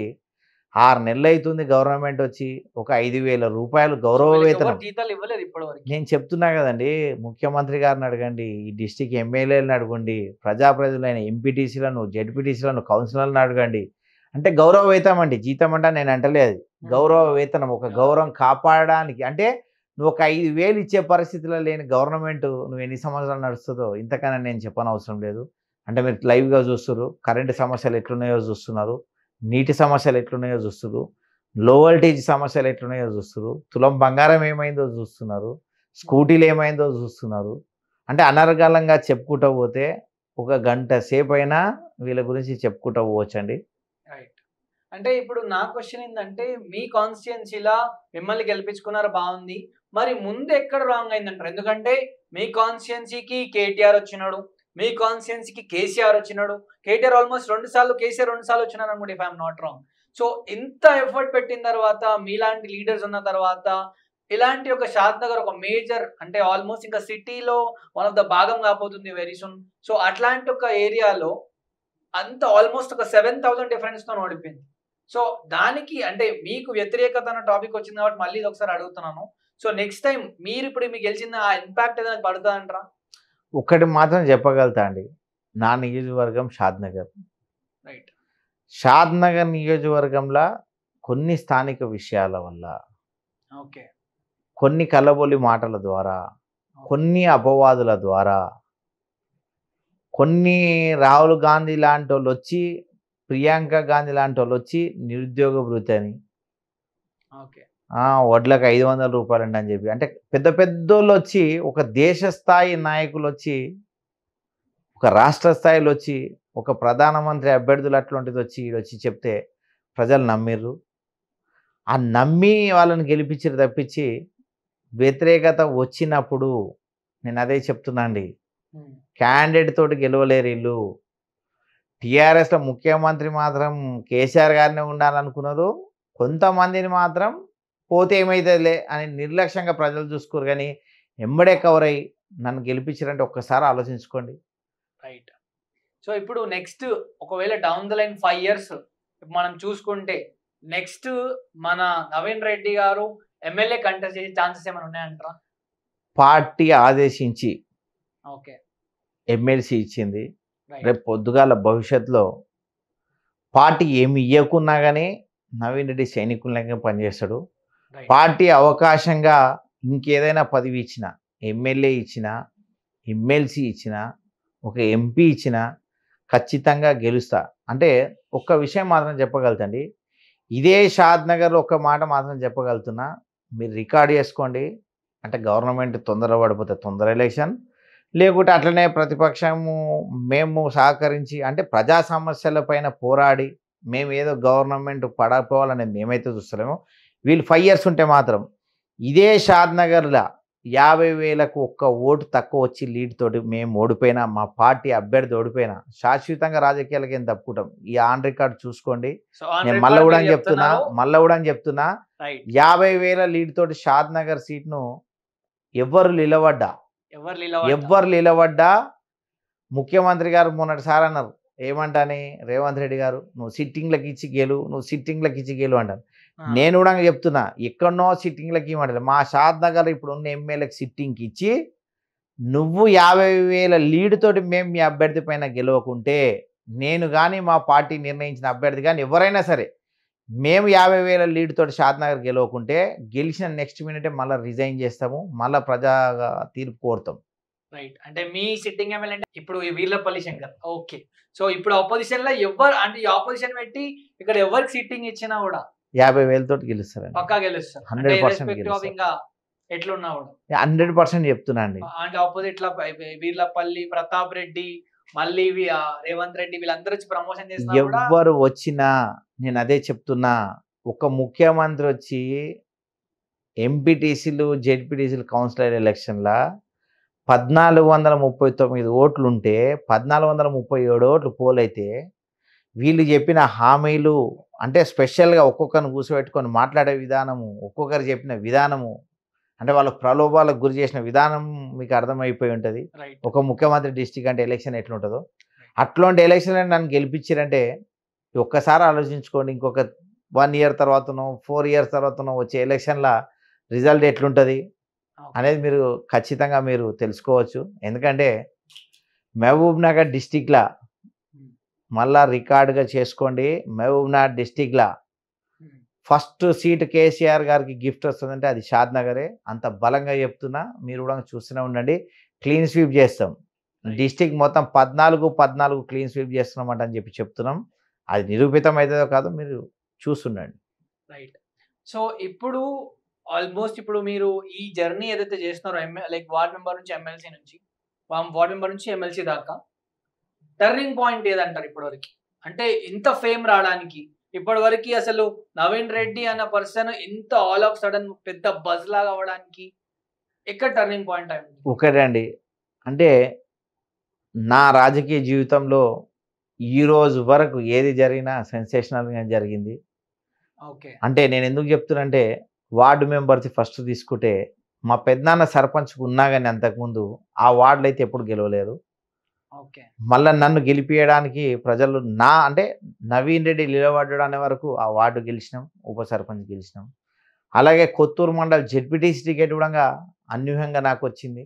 S2: ఆరు నెలలు అవుతుంది గవర్నమెంట్ వచ్చి ఒక ఐదు వేల రూపాయలు గౌరవ వేతనం నేను చెప్తున్నా కదండి ముఖ్యమంత్రి గారిని అడగండి ఈ డిస్టిక్ ఎమ్మెల్యేలను అడగండి ప్రజాప్రతినిధులైన ఎంపీటీసీలను జడ్పీటీసీలను కౌన్సిలర్లను అడగండి అంటే గౌరవ వేతనం అండి జీతం అంటే నేను అంటలేదు గౌరవ వేతనం ఒక గౌరవం కాపాడడానికి అంటే నువ్వు ఒక ఐదు వేలు ఇచ్చే పరిస్థితుల్లో లేని గవర్నమెంట్ నువ్వు ఎన్ని సంవత్సరాలు నడుస్తుందో ఇంతకన్నా నేను చెప్పనవసరం లేదు అంటే మీరు లైవ్గా చూస్తున్నారు కరెంటు సమస్యలు ఎట్లున్నాయో చూస్తున్నారు నీటి సమస్యలు ఎట్లున్నాయో చూస్తున్నారు లో వోల్టేజ్ సమస్యలు ఎట్లున్నాయో చూస్తున్నారు తులం బంగారం ఏమైందో చూస్తున్నారు స్కూటీలు ఏమైందో చూస్తున్నారు అంటే అనర్గాలంగా చెప్పుకుంటూ పోతే ఒక గంట సేపు అయినా వీళ్ళ గురించి చెప్పుకుంటూ పోవచ్చండి
S1: రైట్ అంటే ఇప్పుడు నా క్వశ్చన్ ఏంటంటే మీ కాన్స్టిట్యున్సీలా మిమ్మల్ని గెలిపించుకున్నారు బాగుంది మరి ముందు ఎక్కడ రాంగ్ అయిందంటారు ఎందుకంటే మీ కాన్స్టిట్యున్సీకి కేటీఆర్ వచ్చినాడు మీ కాన్స్టిట్యున్సీకి కేసీఆర్ వచ్చినాడు కేటీఆర్ ఆల్మోస్ట్ రెండు సార్లు కేసీఆర్ రెండు సార్లు వచ్చినారు అనుకుంటే if I'm not wrong so ఇంత ఎఫర్ట్ పెట్టిన తర్వాత మీలాంటి లీడర్స్ ఉన్న తర్వాత ఇలాంటి ఒక షాద్ నగర్ ఒక మేజర్ అంటే ఆల్మోస్ట్ ఇంకా సిటీలో వన్ ఆఫ్ ద భాగం కాబోతుంది వెరీ సూన్ సో అట్లాంటి ఒక ఏరియాలో అంత ఆల్మోస్ట్ ఒక సెవెన్ థౌసండ్ డిఫరెన్స్తో ఓడిపోయింది సో దానికి అంటే మీకు వ్యతిరేకత అన్న టాపిక్ వచ్చింది కాబట్టి మళ్ళీ ఇది ఒకసారి అడుగుతున్నాను సో నెక్స్ట్ టైం మీరు ఇప్పుడు మీకు గెలిచిన ఆ ఇంపాక్ట్ ఏదైనా పడుతుందంటారా
S2: ఒక్కటి మాత్రం చెప్పగలుగుతా అండి నా నియోజకవర్గం షాద్నగర్ రైట్ షాద్నగర్ నియోజకవర్గంలో కొన్ని స్థానిక విషయాల వల్ల ఓకే కొన్ని కలబొలి మాటల ద్వారా కొన్ని అపవాదుల ద్వారా కొన్ని రాహుల్ గాంధీ లాంటి వాళ్ళు వచ్చి ప్రియాంక గాంధీ లాంటి వాళ్ళు వచ్చి నిరుద్యోగ భృతి అని ఓకే వడ్లకు ఐదు వందల రూపాయలండి అని చెప్పి అంటే పెద్ద పెద్దోళ్ళు వచ్చి ఒక దేశ స్థాయి నాయకులు వచ్చి ఒక రాష్ట్ర స్థాయిలో వచ్చి ఒక ప్రధానమంత్రి అభ్యర్థులు అట్లాంటిది వచ్చి వచ్చి చెప్తే ప్రజలు నమ్మిర్రు ఆ నమ్మి వాళ్ళని గెలిపించారు తప్పించి వ్యతిరేకత వచ్చినప్పుడు నేను అదే చెప్తున్నా అండి క్యాండిడేట్ తోటి గెలవలేరు వీళ్ళు టీఆర్ఎస్లో ముఖ్యమంత్రి మాత్రం కేసీఆర్ గారినే ఉండాలనుకున్నారు కొంతమందిని మాత్రం పోతే ఏమవుతుందిలే అని నిర్లక్ష్యంగా ప్రజలు చూసుకోరు కానీ ఎంబడే కవర్ అయ్యి నన్ను గెలిపించారంటే ఒక్కసారి ఆలోచించుకోండి
S1: రైట్ సో ఇప్పుడు నెక్స్ట్ ఒకవేళ down the line five years మనం చూసుకుంటే నెక్స్ట్ మన నవీన్ రెడ్డి గారు ఎమ్మెల్యే కంటెస్ట్ చేసే ఛాన్సెస్ ఏమైనా ఉన్నాయంటారా
S2: పార్టీ ఆదేశించి ఓకే ఎమ్మెల్సీ ఇచ్చింది రేపు పొద్దుగాల భవిష్యత్తులో పార్టీ ఏమి ఇవ్వకున్నా కానీ నవీన్ రెడ్డి సైనికులకి పనిచేస్తాడు పార్టీ అవకాశంగా ఇంకేదైనా పదవి ఇచ్చిన ఎమ్మెల్యే ఇచ్చిన ఎమ్మెల్సీ ఇచ్చిన ఒక ఎంపీ ఇచ్చిన ఖచ్చితంగా గెలుస్తా అంటే ఒక్క విషయం మాత్రం చెప్పగలుగుతండి ఇదే షాద్ నగర్ ఒక్క మాట మాత్రం చెప్పగలుగుతున్నా మీరు రికార్డ్ చేసుకోండి అంటే గవర్నమెంట్ తొందర పడిపోతే తొందర ఎలక్షన్ లేకుంటే అట్లనే ప్రతిపక్షము మేము సహకరించి అంటే ప్రజా సమస్యల పైన పోరాడి మేము ఏదో గవర్నమెంట్ పడపోవాలనేది మేమైతే చూస్తలేము వీళ్ళు ఫైవ్ ఇయర్స్ ఉంటే మాత్రం ఇదే షాద్నగర్లో యాభై వేలకు ఒక్క ఓటు తక్కువ వచ్చి లీడ్ తోటి మేము ఓడిపోయినా మా పార్టీ అభ్యర్థి ఓడిపోయినా శాశ్వతంగా రాజకీయాలకు ఏం తప్పుకుంటాం ఈ ఆన్ రికార్డ్ చూసుకోండి
S1: నేను మళ్ళీ కూడా చెప్తున్నా
S2: మళ్ళీ కూడా అని చెప్తున్నా యాభై వేల లీడ్ తోటి షాద్ నగర్ సీట్ను ఎవ్వరు నిలబడ్డా ఎవ్వరు నిలబడ్డా ముఖ్యమంత్రి గారు మొన్నటిసారి అన్నారు ఏమంటాని రేవంత్ రెడ్డి గారు నువ్వు సిట్టింగ్లకు ఇచ్చి గేలు నువ్వు సిట్టింగ్లకు ఇచ్చి గేలు అంటారు నేను కూడా చెప్తున్నా ఎక్కడనో సిట్టింగ్లకి ఇవ్వట్లేదు మా షాద్ నగర్ ఇప్పుడు ఉన్న ఎమ్మెల్యేకి సిట్టింగ్కి ఇచ్చి నువ్వు యాభై వేల లీడ్ తోటి మేము మీ అభ్యర్థి పైన గెలవకుంటే నేను కానీ మా పార్టీ నిర్ణయించిన అభ్యర్థి కానీ ఎవరైనా సరే మేము యాభై వేల లీడ్ తోటి షాద్ నగర్ గెలవకుంటే గెలిచిన నెక్స్ట్ మినిటే మళ్ళీ రిజైన్ చేస్తాము మళ్ళీ ప్రజా తీర్పు కోరుతాం
S1: రైట్ అంటే మీ సిట్టింగ్ ఎమ్మెల్యే అంటే ఇప్పుడు వీళ్ళపల్లి శంకర్ ఓకే సో ఇప్పుడు ఆపోజిషన్ లో ఎవరు అంటే ఆపోజిషన్ పెట్టి ఇక్కడ ఎవరికి సిట్టింగ్ ఇచ్చినా కూడా
S2: యాభై వేలతో తోటి గెలుస్తారు
S1: హండ్రెడ్ పర్సెంట్
S2: హండ్రెడ్ పర్సెంట్ చెప్తున్నా అండి
S1: అంటే ఆపోజిట్ వీర్లపల్లి ప్రతాప్ రెడ్డి మళ్ళీ రేవంత్ రెడ్డి వీళ్ళందరూ వచ్చి ప్రమోషన్ ఎవరు ఎవ్వరు
S2: వచ్చినా నేను అదే చెప్తున్నా ఒక ముఖ్యమంత్రి వచ్చి ఎంపీటీసీలు జెడ్పీటీసీలు కౌన్సిలర్ ఎలక్షన్లో పద్నాలుగు వందల ముప్పై తొమ్మిది ఓట్లుంటే పద్నాలుగు వందల ముప్పై ఏడు ఓట్లు పోలైతే వీళ్ళు చెప్పిన హామీలు అంటే స్పెషల్గా ఒక్కొక్కరిని కూర్చోబెట్టుకొని మాట్లాడే విధానము ఒక్కొక్కరు చెప్పిన విధానము అంటే వాళ్ళ ప్రలోభాలకు గురి చేసిన విధానం మీకు అర్థమైపోయి ఉంటుంది ఒక ముఖ్యమంత్రి డిస్టిక్ అంటే ఎలక్షన్ ఎట్లుంటుందో అట్లాంటి ఎలక్షన్ నన్ను గెలిపించారంటే ఒక్కసారి ఆలోచించుకోండి ఇంకొక వన్ ఇయర్ తర్వాతనో ఫోర్ ఇయర్స్ తర్వాతనో వచ్చే ఎలక్షన్ల రిజల్ట్ ఎట్లుంటుంది అనేది మీరు ఖచ్చితంగా మీరు తెలుసుకోవచ్చు ఎందుకంటే మహబూబ్ నగర్ డిస్టిక్లో మళ్ళా రికార్డుగా చేసుకోండి మహబూబ్నాథ్ డిస్టిక్లా ఫస్ట్ సీట్ కేసీఆర్ గారికి గిఫ్ట్ వస్తుందంటే అది షాద్నగరే అంత బలంగా చెప్తున్నా మీరు కూడా చూస్తూనే ఉండండి క్లీన్ స్వీప్ చేస్తాం డిస్టిక్ మొత్తం పద్నాలుగు పద్నాలుగు క్లీన్ స్వీప్ చేస్తున్నామంట అని చెప్పి చెప్తున్నాం అది నిరూపితం అవుతుందో కాదో మీరు చూస్తుండండి
S1: రైట్ సో ఇప్పుడు ఆల్మోస్ట్ ఇప్పుడు మీరు ఈ జర్నీ ఏదైతే చేస్తున్నారో లైక్ వార్డ్ మెంబర్ నుంచి ఎమ్మెల్సీ నుంచి వార్డ్ మెంబర్ నుంచి ఎమ్మెల్సీ దాకా టర్నింగ్ పాయింట్ ఏదంటారు ఇప్పటివరకు అంటే ఇంత ఫేమ్ రావడానికి ఇప్పటివరకు అసలు నవీన్ రెడ్డి అన్న పర్సన్ ఇంత ఆల్ ఆఫ్ సడన్ పెద్ద బజ్ లాగా అవ్వడానికి ఎక్కడ టర్నింగ్ పాయింట్
S2: అయింది అండి అంటే నా రాజకీయ జీవితంలో ఈ రోజు వరకు ఏది జరిగినా సెన్సేషనల్గా జరిగింది ఓకే అంటే నేను ఎందుకు అంటే వార్డు మెంబర్స్ ఫస్ట్ తీసుకుంటే మా పెద్దనాన్న సర్పంచ్ ఉన్నా కానీ అంతకుముందు ఆ వార్డులు అయితే ఎప్పుడు గెలవలేరు మళ్ళీ నన్ను గెలిపించడానికి ప్రజలు నా అంటే నవీన్ రెడ్డి నిలబడ్డాడు అనే వరకు ఆ వార్డు గెలిచినాం ఉప సర్పంచ్ గెలిచినాం అలాగే కొత్తూరు మండల్ జెడ్పీటీసీ టికెట్ కూడా అన్యూహంగా నాకు వచ్చింది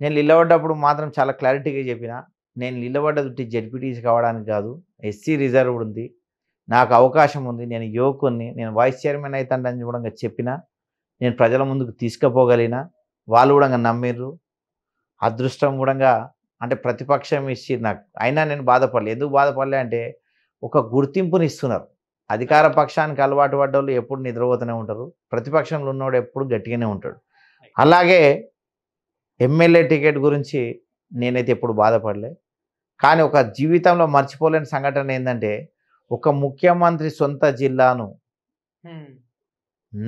S2: నేను నిలబడ్డప్పుడు మాత్రం చాలా క్లారిటీగా చెప్పిన నేను నిలబడ్డది జెడ్పీటీసీ కావడానికి కాదు ఎస్సీ రిజర్వ్ ఉంది నాకు అవకాశం ఉంది నేను యువకుని నేను వైస్ చైర్మన్ అని కూడా చెప్పిన నేను ప్రజల ముందుకు తీసుకుపోగలిగిన వాళ్ళు కూడా నమ్మిర్రు అదృష్టం కూడా అంటే ప్రతిపక్షం ఇచ్చింది నాకు అయినా నేను బాధపడలే ఎందుకు బాధపడలే అంటే ఒక గుర్తింపుని ఇస్తున్నారు అధికార పక్షానికి అలవాటు వాళ్ళు ఎప్పుడు నిద్రపోతూనే ఉంటారు ప్రతిపక్షంలో ఉన్నవాడు ఎప్పుడు గట్టిగానే ఉంటాడు అలాగే ఎమ్మెల్యే టికెట్ గురించి నేనైతే ఎప్పుడు బాధపడలే కానీ ఒక జీవితంలో మర్చిపోలేని సంఘటన ఏంటంటే ఒక ముఖ్యమంత్రి సొంత జిల్లాను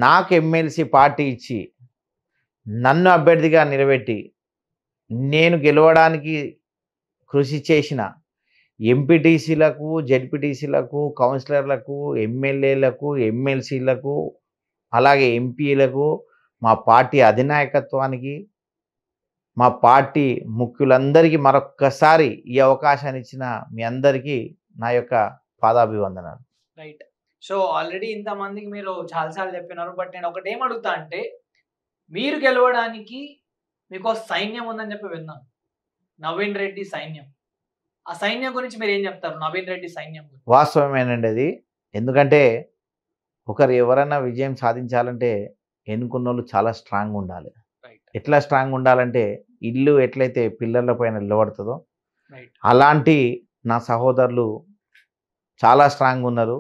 S2: నాకు ఎమ్మెల్సీ పార్టీ ఇచ్చి నన్ను అభ్యర్థిగా నిలబెట్టి నేను గెలవడానికి కృషి చేసిన ఎంపీటీసీలకు జడ్పీటీసీలకు కౌన్సిలర్లకు ఎమ్మెల్యేలకు ఎమ్మెల్సీలకు అలాగే ఎంపీలకు మా పార్టీ అధినాయకత్వానికి మా పార్టీ ముఖ్యులందరికీ మరొక్కసారి ఈ అవకాశాన్ని ఇచ్చిన మీ అందరికీ నా యొక్క పాదాభివందనాలు
S1: రైట్ సో ఆల్రెడీ ఇంతమందికి మీరు చాలాసార్లు చెప్పినారు బట్ నేను ఒకటేం అడుగుతా అంటే మీరు గెలవడానికి మీకు సైన్యం ఉందని చెప్పి విన్నాను నవీన్ రెడ్డి సైన్యం ఆ సైన్యం గురించి మీరు ఏం చెప్తారు నవీన్ రెడ్డి సైన్యం
S2: వాస్తవమేనండి అది ఎందుకంటే ఒకరు ఎవరైనా విజయం సాధించాలంటే వాళ్ళు చాలా స్ట్రాంగ్ ఉండాలి ఎట్లా స్ట్రాంగ్ ఉండాలంటే ఇల్లు ఎట్లయితే పిల్లర్ల పైన నిలబడుతుందో అలాంటి నా సహోదరులు చాలా స్ట్రాంగ్ ఉన్నారు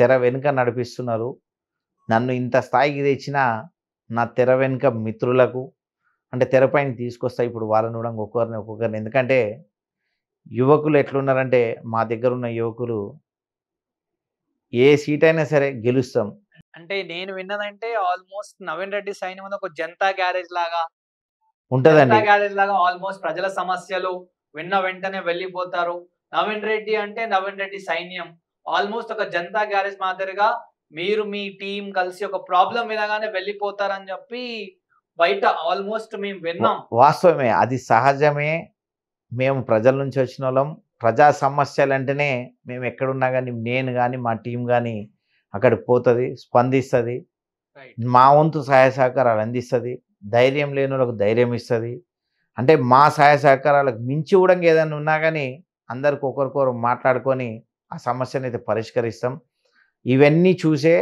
S2: తెర వెనుక నడిపిస్తున్నారు నన్ను ఇంత స్థాయికి తెచ్చిన నా తెర వెనుక మిత్రులకు అంటే తెరపైన తీసుకొస్తా ఇప్పుడు వాళ్ళని కూడా ఒక్కొక్కరిని ఒక్కొక్కరిని ఎందుకంటే యువకులు ఎట్లున్నారంటే మా దగ్గర ఉన్న యువకులు ఏ సీట్ అయినా సరే గెలుస్తాం
S1: అంటే నేను విన్నదంటే ఆల్మోస్ట్ నవీన్ రెడ్డి సైన్యం ఒక జనతా గ్యారేజ్ లాగా ఉంటదండి గ్యారేజ్ లాగా ఆల్మోస్ట్ ప్రజల సమస్యలు విన్న వెంటనే వెళ్ళిపోతారు నవీన్ రెడ్డి అంటే నవీన్ రెడ్డి సైన్యం ఆల్మోస్ట్ ఒక జనతా గ్యారేజ్ మాదిరిగా మీరు మీ టీం కలిసి ఒక ప్రాబ్లం వినగానే వెళ్ళిపోతారని చెప్పి బయట ఆల్మోస్ట్ మేము విన్నాం
S2: వాస్తవమే అది సహజమే మేము ప్రజల నుంచి వచ్చిన వాళ్ళం ప్రజా సమస్యలు అంటేనే మేము ఎక్కడున్నా కానీ నేను కానీ మా టీం కానీ అక్కడికి పోతుంది స్పందిస్తుంది మా వంతు సహాయ సహకారాలు అందిస్తుంది ధైర్యం లేని వాళ్ళకు ధైర్యం ఇస్తుంది అంటే మా సహాయ సహకారాలకు మించి కూడా ఏదైనా ఉన్నా కానీ అందరికి ఒకరికొకరు మాట్లాడుకొని ఆ సమస్యను అయితే పరిష్కరిస్తాం ఇవన్నీ చూసే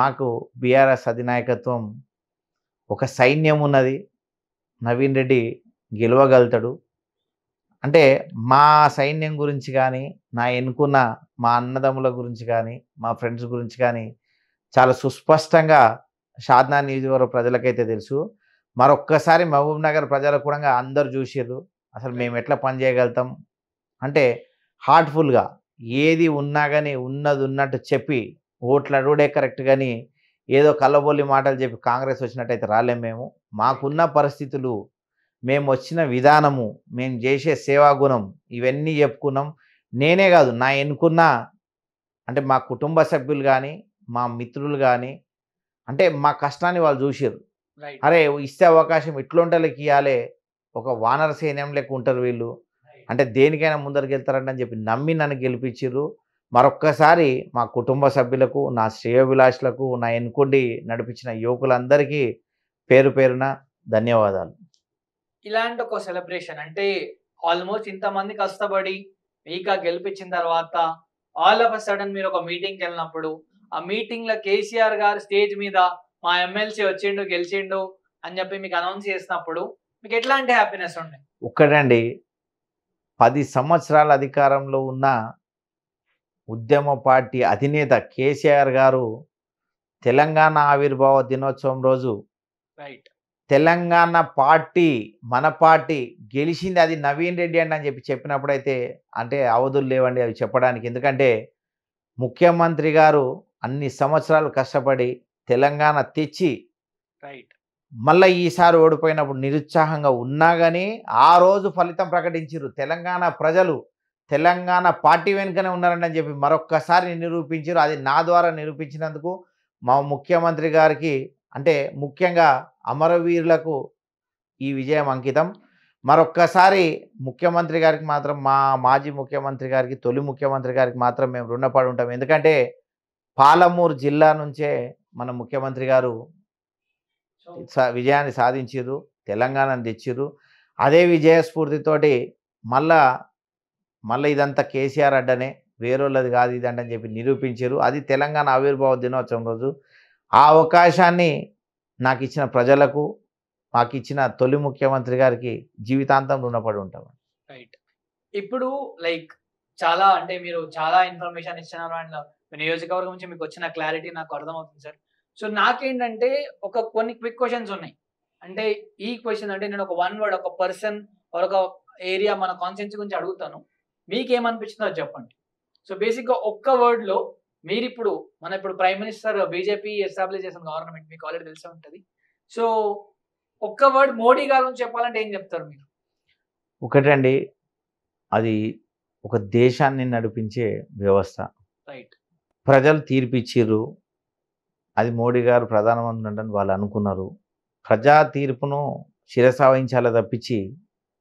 S2: మాకు బీఆర్ఎస్ అధినాయకత్వం ఒక సైన్యం ఉన్నది నవీన్ రెడ్డి గెలవగలుగుతాడు అంటే మా సైన్యం గురించి కానీ నా ఎన్నుకున్న మా అన్నదమ్ముల గురించి కానీ మా ఫ్రెండ్స్ గురించి కానీ చాలా సుస్పష్టంగా షాద్నా నియోజకవర్గ ప్రజలకైతే తెలుసు మరొక్కసారి మహబూబ్ నగర్ ప్రజలకు కూడా అందరు చూసారు అసలు మేము ఎట్లా పని చేయగలుగుతాం అంటే హార్ట్ఫుల్గా ఏది ఉన్నా కానీ ఉన్నది ఉన్నట్టు చెప్పి ఓట్లు అడుగుడే కరెక్ట్ కానీ ఏదో కళ్ళబొల్లి మాటలు చెప్పి కాంగ్రెస్ వచ్చినట్టయితే రాలేము మేము మాకున్న పరిస్థితులు మేము వచ్చిన విధానము మేము చేసే సేవాగుణం ఇవన్నీ చెప్పుకున్నాం నేనే కాదు నా ఎన్నుకున్న అంటే మా కుటుంబ సభ్యులు కానీ మా మిత్రులు కానీ అంటే మా కష్టాన్ని వాళ్ళు చూసారు అరే ఇస్తే అవకాశం ఇట్లుంటలకి ఇవ్వాలి ఒక వానర సైన్యం లెక్క ఉంటారు వీళ్ళు అంటే దేనికైనా ముందరికి వెళ్తారంట అని చెప్పి నమ్మి నన్ను గెలిపించారు మరొక్కసారి మా కుటుంబ సభ్యులకు నా శ్రేయోభిలాషులకు నా ఎన్కొండి నడిపించిన యువకులందరికీ పేరు పేరున ధన్యవాదాలు
S1: ఇలాంటి ఒక సెలబ్రేషన్ అంటే ఆల్మోస్ట్ ఇంతమంది కష్టపడి మీకా గెలిపించిన తర్వాత ఆల్ ఆఫ్ అ సడన్ మీరు ఒక మీటింగ్కి వెళ్ళినప్పుడు ఆ మీటింగ్లో కేసీఆర్ గారు స్టేజ్ మీద మా ఎమ్మెల్సీ వచ్చిండు గెలిచిండు అని చెప్పి మీకు అనౌన్స్ చేసినప్పుడు మీకు ఎట్లాంటి హ్యాపీనెస్ ఉండే
S2: ఒక్కటండి పది సంవత్సరాల అధికారంలో ఉన్న ఉద్యమ పార్టీ అధినేత కేసీఆర్ గారు తెలంగాణ ఆవిర్భావ దినోత్సవం రోజు రైట్ తెలంగాణ పార్టీ మన పార్టీ గెలిచింది అది నవీన్ రెడ్డి అండి అని చెప్పి చెప్పినప్పుడైతే అంటే అవధులు లేవండి అవి చెప్పడానికి ఎందుకంటే ముఖ్యమంత్రి గారు అన్ని సంవత్సరాలు కష్టపడి తెలంగాణ తెచ్చి రైట్ మళ్ళీ ఈసారి ఓడిపోయినప్పుడు నిరుత్సాహంగా ఉన్నా కానీ ఆ రోజు ఫలితం ప్రకటించారు తెలంగాణ ప్రజలు తెలంగాణ పార్టీ వెనుకనే ఉన్నారండి అని చెప్పి మరొక్కసారి నిరూపించారు అది నా ద్వారా నిరూపించినందుకు మా ముఖ్యమంత్రి గారికి అంటే ముఖ్యంగా అమరవీరులకు ఈ విజయం అంకితం మరొక్కసారి ముఖ్యమంత్రి గారికి మాత్రం మా మాజీ ముఖ్యమంత్రి గారికి తొలి ముఖ్యమంత్రి గారికి మాత్రం మేము రుణపడి ఉంటాం ఎందుకంటే పాలమూరు జిల్లా నుంచే మన ముఖ్యమంత్రి గారు విజయాన్ని సాధించారు తెలంగాణను తెచ్చిర్రు అదే విజయస్ఫూర్తితోటి మళ్ళా మళ్ళీ ఇదంతా కేసీఆర్ అడ్డనే వేరేది కాదు ఇది అని చెప్పి నిరూపించారు అది తెలంగాణ ఆవిర్భావ దినోత్సవం రోజు ఆ అవకాశాన్ని నాకు ఇచ్చిన ప్రజలకు మాకు ఇచ్చిన తొలి ముఖ్యమంత్రి గారికి జీవితాంతం రుణపడి ఉంటాం
S1: రైట్ ఇప్పుడు లైక్ చాలా అంటే మీరు చాలా ఇన్ఫర్మేషన్ ఇచ్చినారు అండ్ నియోజకవర్గం నుంచి మీకు వచ్చిన క్లారిటీ నాకు అర్థమవుతుంది సార్ సో నాకేంటంటే ఒక కొన్ని క్విక్ క్వశ్చన్స్ ఉన్నాయి అంటే ఈ క్వశ్చన్ అంటే నేను ఒక వన్ వర్డ్ ఒక పర్సన్ ఒక ఏరియా మన కాన్సెన్స్ గురించి అడుగుతాను మీకేమనిపించిందో చెప్పండి సో బేసిక్గా ఒక్క వర్డ్లో మీరు ఇప్పుడు మన ఇప్పుడు ప్రైమ్ మినిస్టర్ బీజేపీ ఎస్టాబ్లిష్ చేసిన గవర్నమెంట్ మీకు ఆల్రెడీ తెలిసే ఉంటుంది సో ఒక్క వర్డ్ మోడీ గారు చెప్పాలంటే ఏం చెప్తారు మీరు
S2: ఒకటండి అది ఒక దేశాన్ని నడిపించే వ్యవస్థ రైట్ ప్రజలు తీర్పిచ్చిర్రు అది మోడీ గారు ప్రధానమంత్రి ఉండని వాళ్ళు అనుకున్నారు ప్రజా తీర్పును శిరసావహించాలి తప్పించి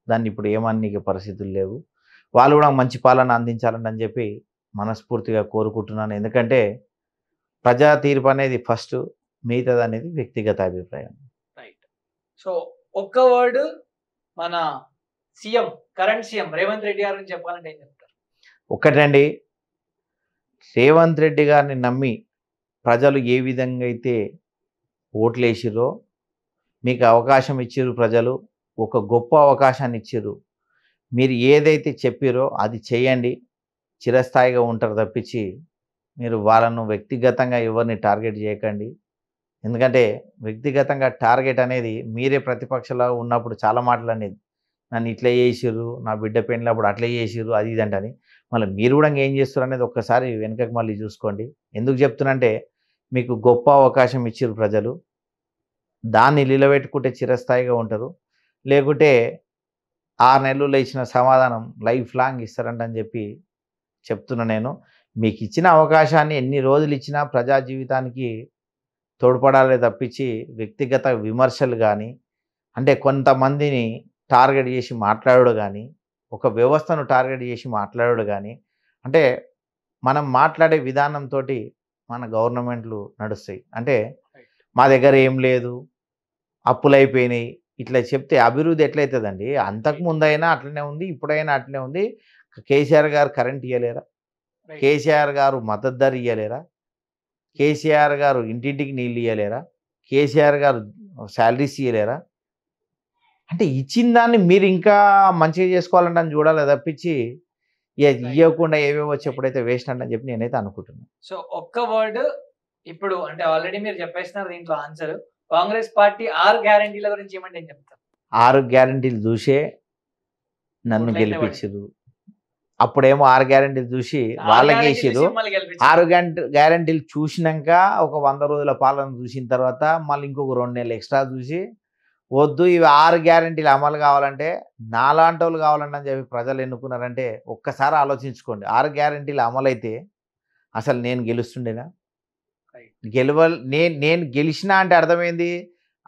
S2: దాన్ని ఇప్పుడు ఏమన్నికే పరిస్థితులు లేవు వాళ్ళు కూడా మంచి పాలన అందించాలని అని చెప్పి మనస్ఫూర్తిగా కోరుకుంటున్నాను ఎందుకంటే ప్రజా తీర్పు అనేది ఫస్ట్ మిగతాది అనేది వ్యక్తిగత అభిప్రాయం రైట్
S1: సో ఒక్క వర్డ్ మన CM current CM Revanth Reddy గారు చెప్పాలంటే ఏం చెప్తారు
S2: ఒక్కటండి రేవంత్ రెడ్డి గారిని నమ్మి ప్రజలు ఏ విధంగా అయితే ఓట్లేసిరో మీకు అవకాశం ఇచ్చారు ప్రజలు ఒక గొప్ప అవకాశాన్ని ఇచ్చారు మీరు ఏదైతే చెప్పారో అది చేయండి చిరస్థాయిగా ఉంటారు తప్పించి మీరు వాళ్ళను వ్యక్తిగతంగా ఎవరిని టార్గెట్ చేయకండి ఎందుకంటే వ్యక్తిగతంగా టార్గెట్ అనేది మీరే ప్రతిపక్షంలో ఉన్నప్పుడు చాలా మాటలు అనేది నన్ను ఇట్లే చేసారు నా బిడ్డ పెళ్ళినప్పుడు అట్లే చేసారు అది ఇది అంటని మళ్ళీ మీరు కూడా ఏం చేస్తారు అనేది ఒక్కసారి వెనుకకు మళ్ళీ చూసుకోండి ఎందుకు చెప్తున్నంటే మీకు గొప్ప అవకాశం ఇచ్చారు ప్రజలు దాన్ని నిలబెట్టుకుంటే చిరస్థాయిగా ఉంటారు లేకుంటే ఆరు నెలలు ఇచ్చిన సమాధానం లైఫ్ లాంగ్ ఇస్తారంటని చెప్పి చెప్తున్నా నేను మీకు ఇచ్చిన అవకాశాన్ని ఎన్ని రోజులు ఇచ్చినా ప్రజా జీవితానికి తోడ్పడాలి తప్పించి వ్యక్తిగత విమర్శలు కానీ అంటే కొంతమందిని టార్గెట్ చేసి మాట్లాడడు కానీ ఒక వ్యవస్థను టార్గెట్ చేసి మాట్లాడడు కానీ అంటే మనం మాట్లాడే విధానంతో మన గవర్నమెంట్లు నడుస్తాయి అంటే మా దగ్గర ఏం లేదు అప్పులైపోయినాయి ఇట్లా చెప్తే అభివృద్ధి ఎట్లయితుందండి అంతకు ముందైనా అట్లనే ఉంది ఇప్పుడైనా అట్లనే ఉంది కేసీఆర్ గారు కరెంట్ ఇవ్వలేరా కేసీఆర్ గారు మద్దతు ధర ఇవ్వలేరా కేసీఆర్ గారు ఇంటింటికి నీళ్ళు ఇవ్వలేరా కేసీఆర్ గారు శాలరీస్ ఇవ్వలేరా అంటే ఇచ్చిన దాన్ని మీరు ఇంకా మంచిగా చేసుకోవాలంటే అని చూడాలి తప్పించి ఇవ్వకుండా వచ్చి ఎప్పుడైతే వేస్ట్ అని చెప్పి నేనైతే అనుకుంటున్నాను
S1: సో ఒక్క వర్డ్ ఇప్పుడు అంటే ఆల్రెడీ మీరు చెప్పేసినారు దీంట్లో ఆన్సర్ కాంగ్రెస్ పార్టీ ఆరు గ్యారంటీల గురించి ఏమంటే ఏం చెప్తారు
S2: ఆరు గ్యారంటీలు చూసే నన్ను గెలిపించదు అప్పుడేమో ఆరు గ్యారంటీలు చూసి వాళ్ళకి వేసారు ఆరు గ్యారంటీలు చూసినాక ఒక వంద రోజుల పాలన చూసిన తర్వాత మళ్ళీ ఇంకొక రెండు నెలలు ఎక్స్ట్రా చూసి వద్దు ఇవి ఆరు గ్యారంటీలు అమలు కావాలంటే నాలాంటి వాళ్ళు అని చెప్పి ప్రజలు ఎన్నుకున్నారంటే ఒక్కసారి ఆలోచించుకోండి ఆరు గ్యారంటీలు అమలైతే అసలు నేను గెలుస్తుండేనా గెలవ నేను నేను గెలిచినా అంటే అర్థమైంది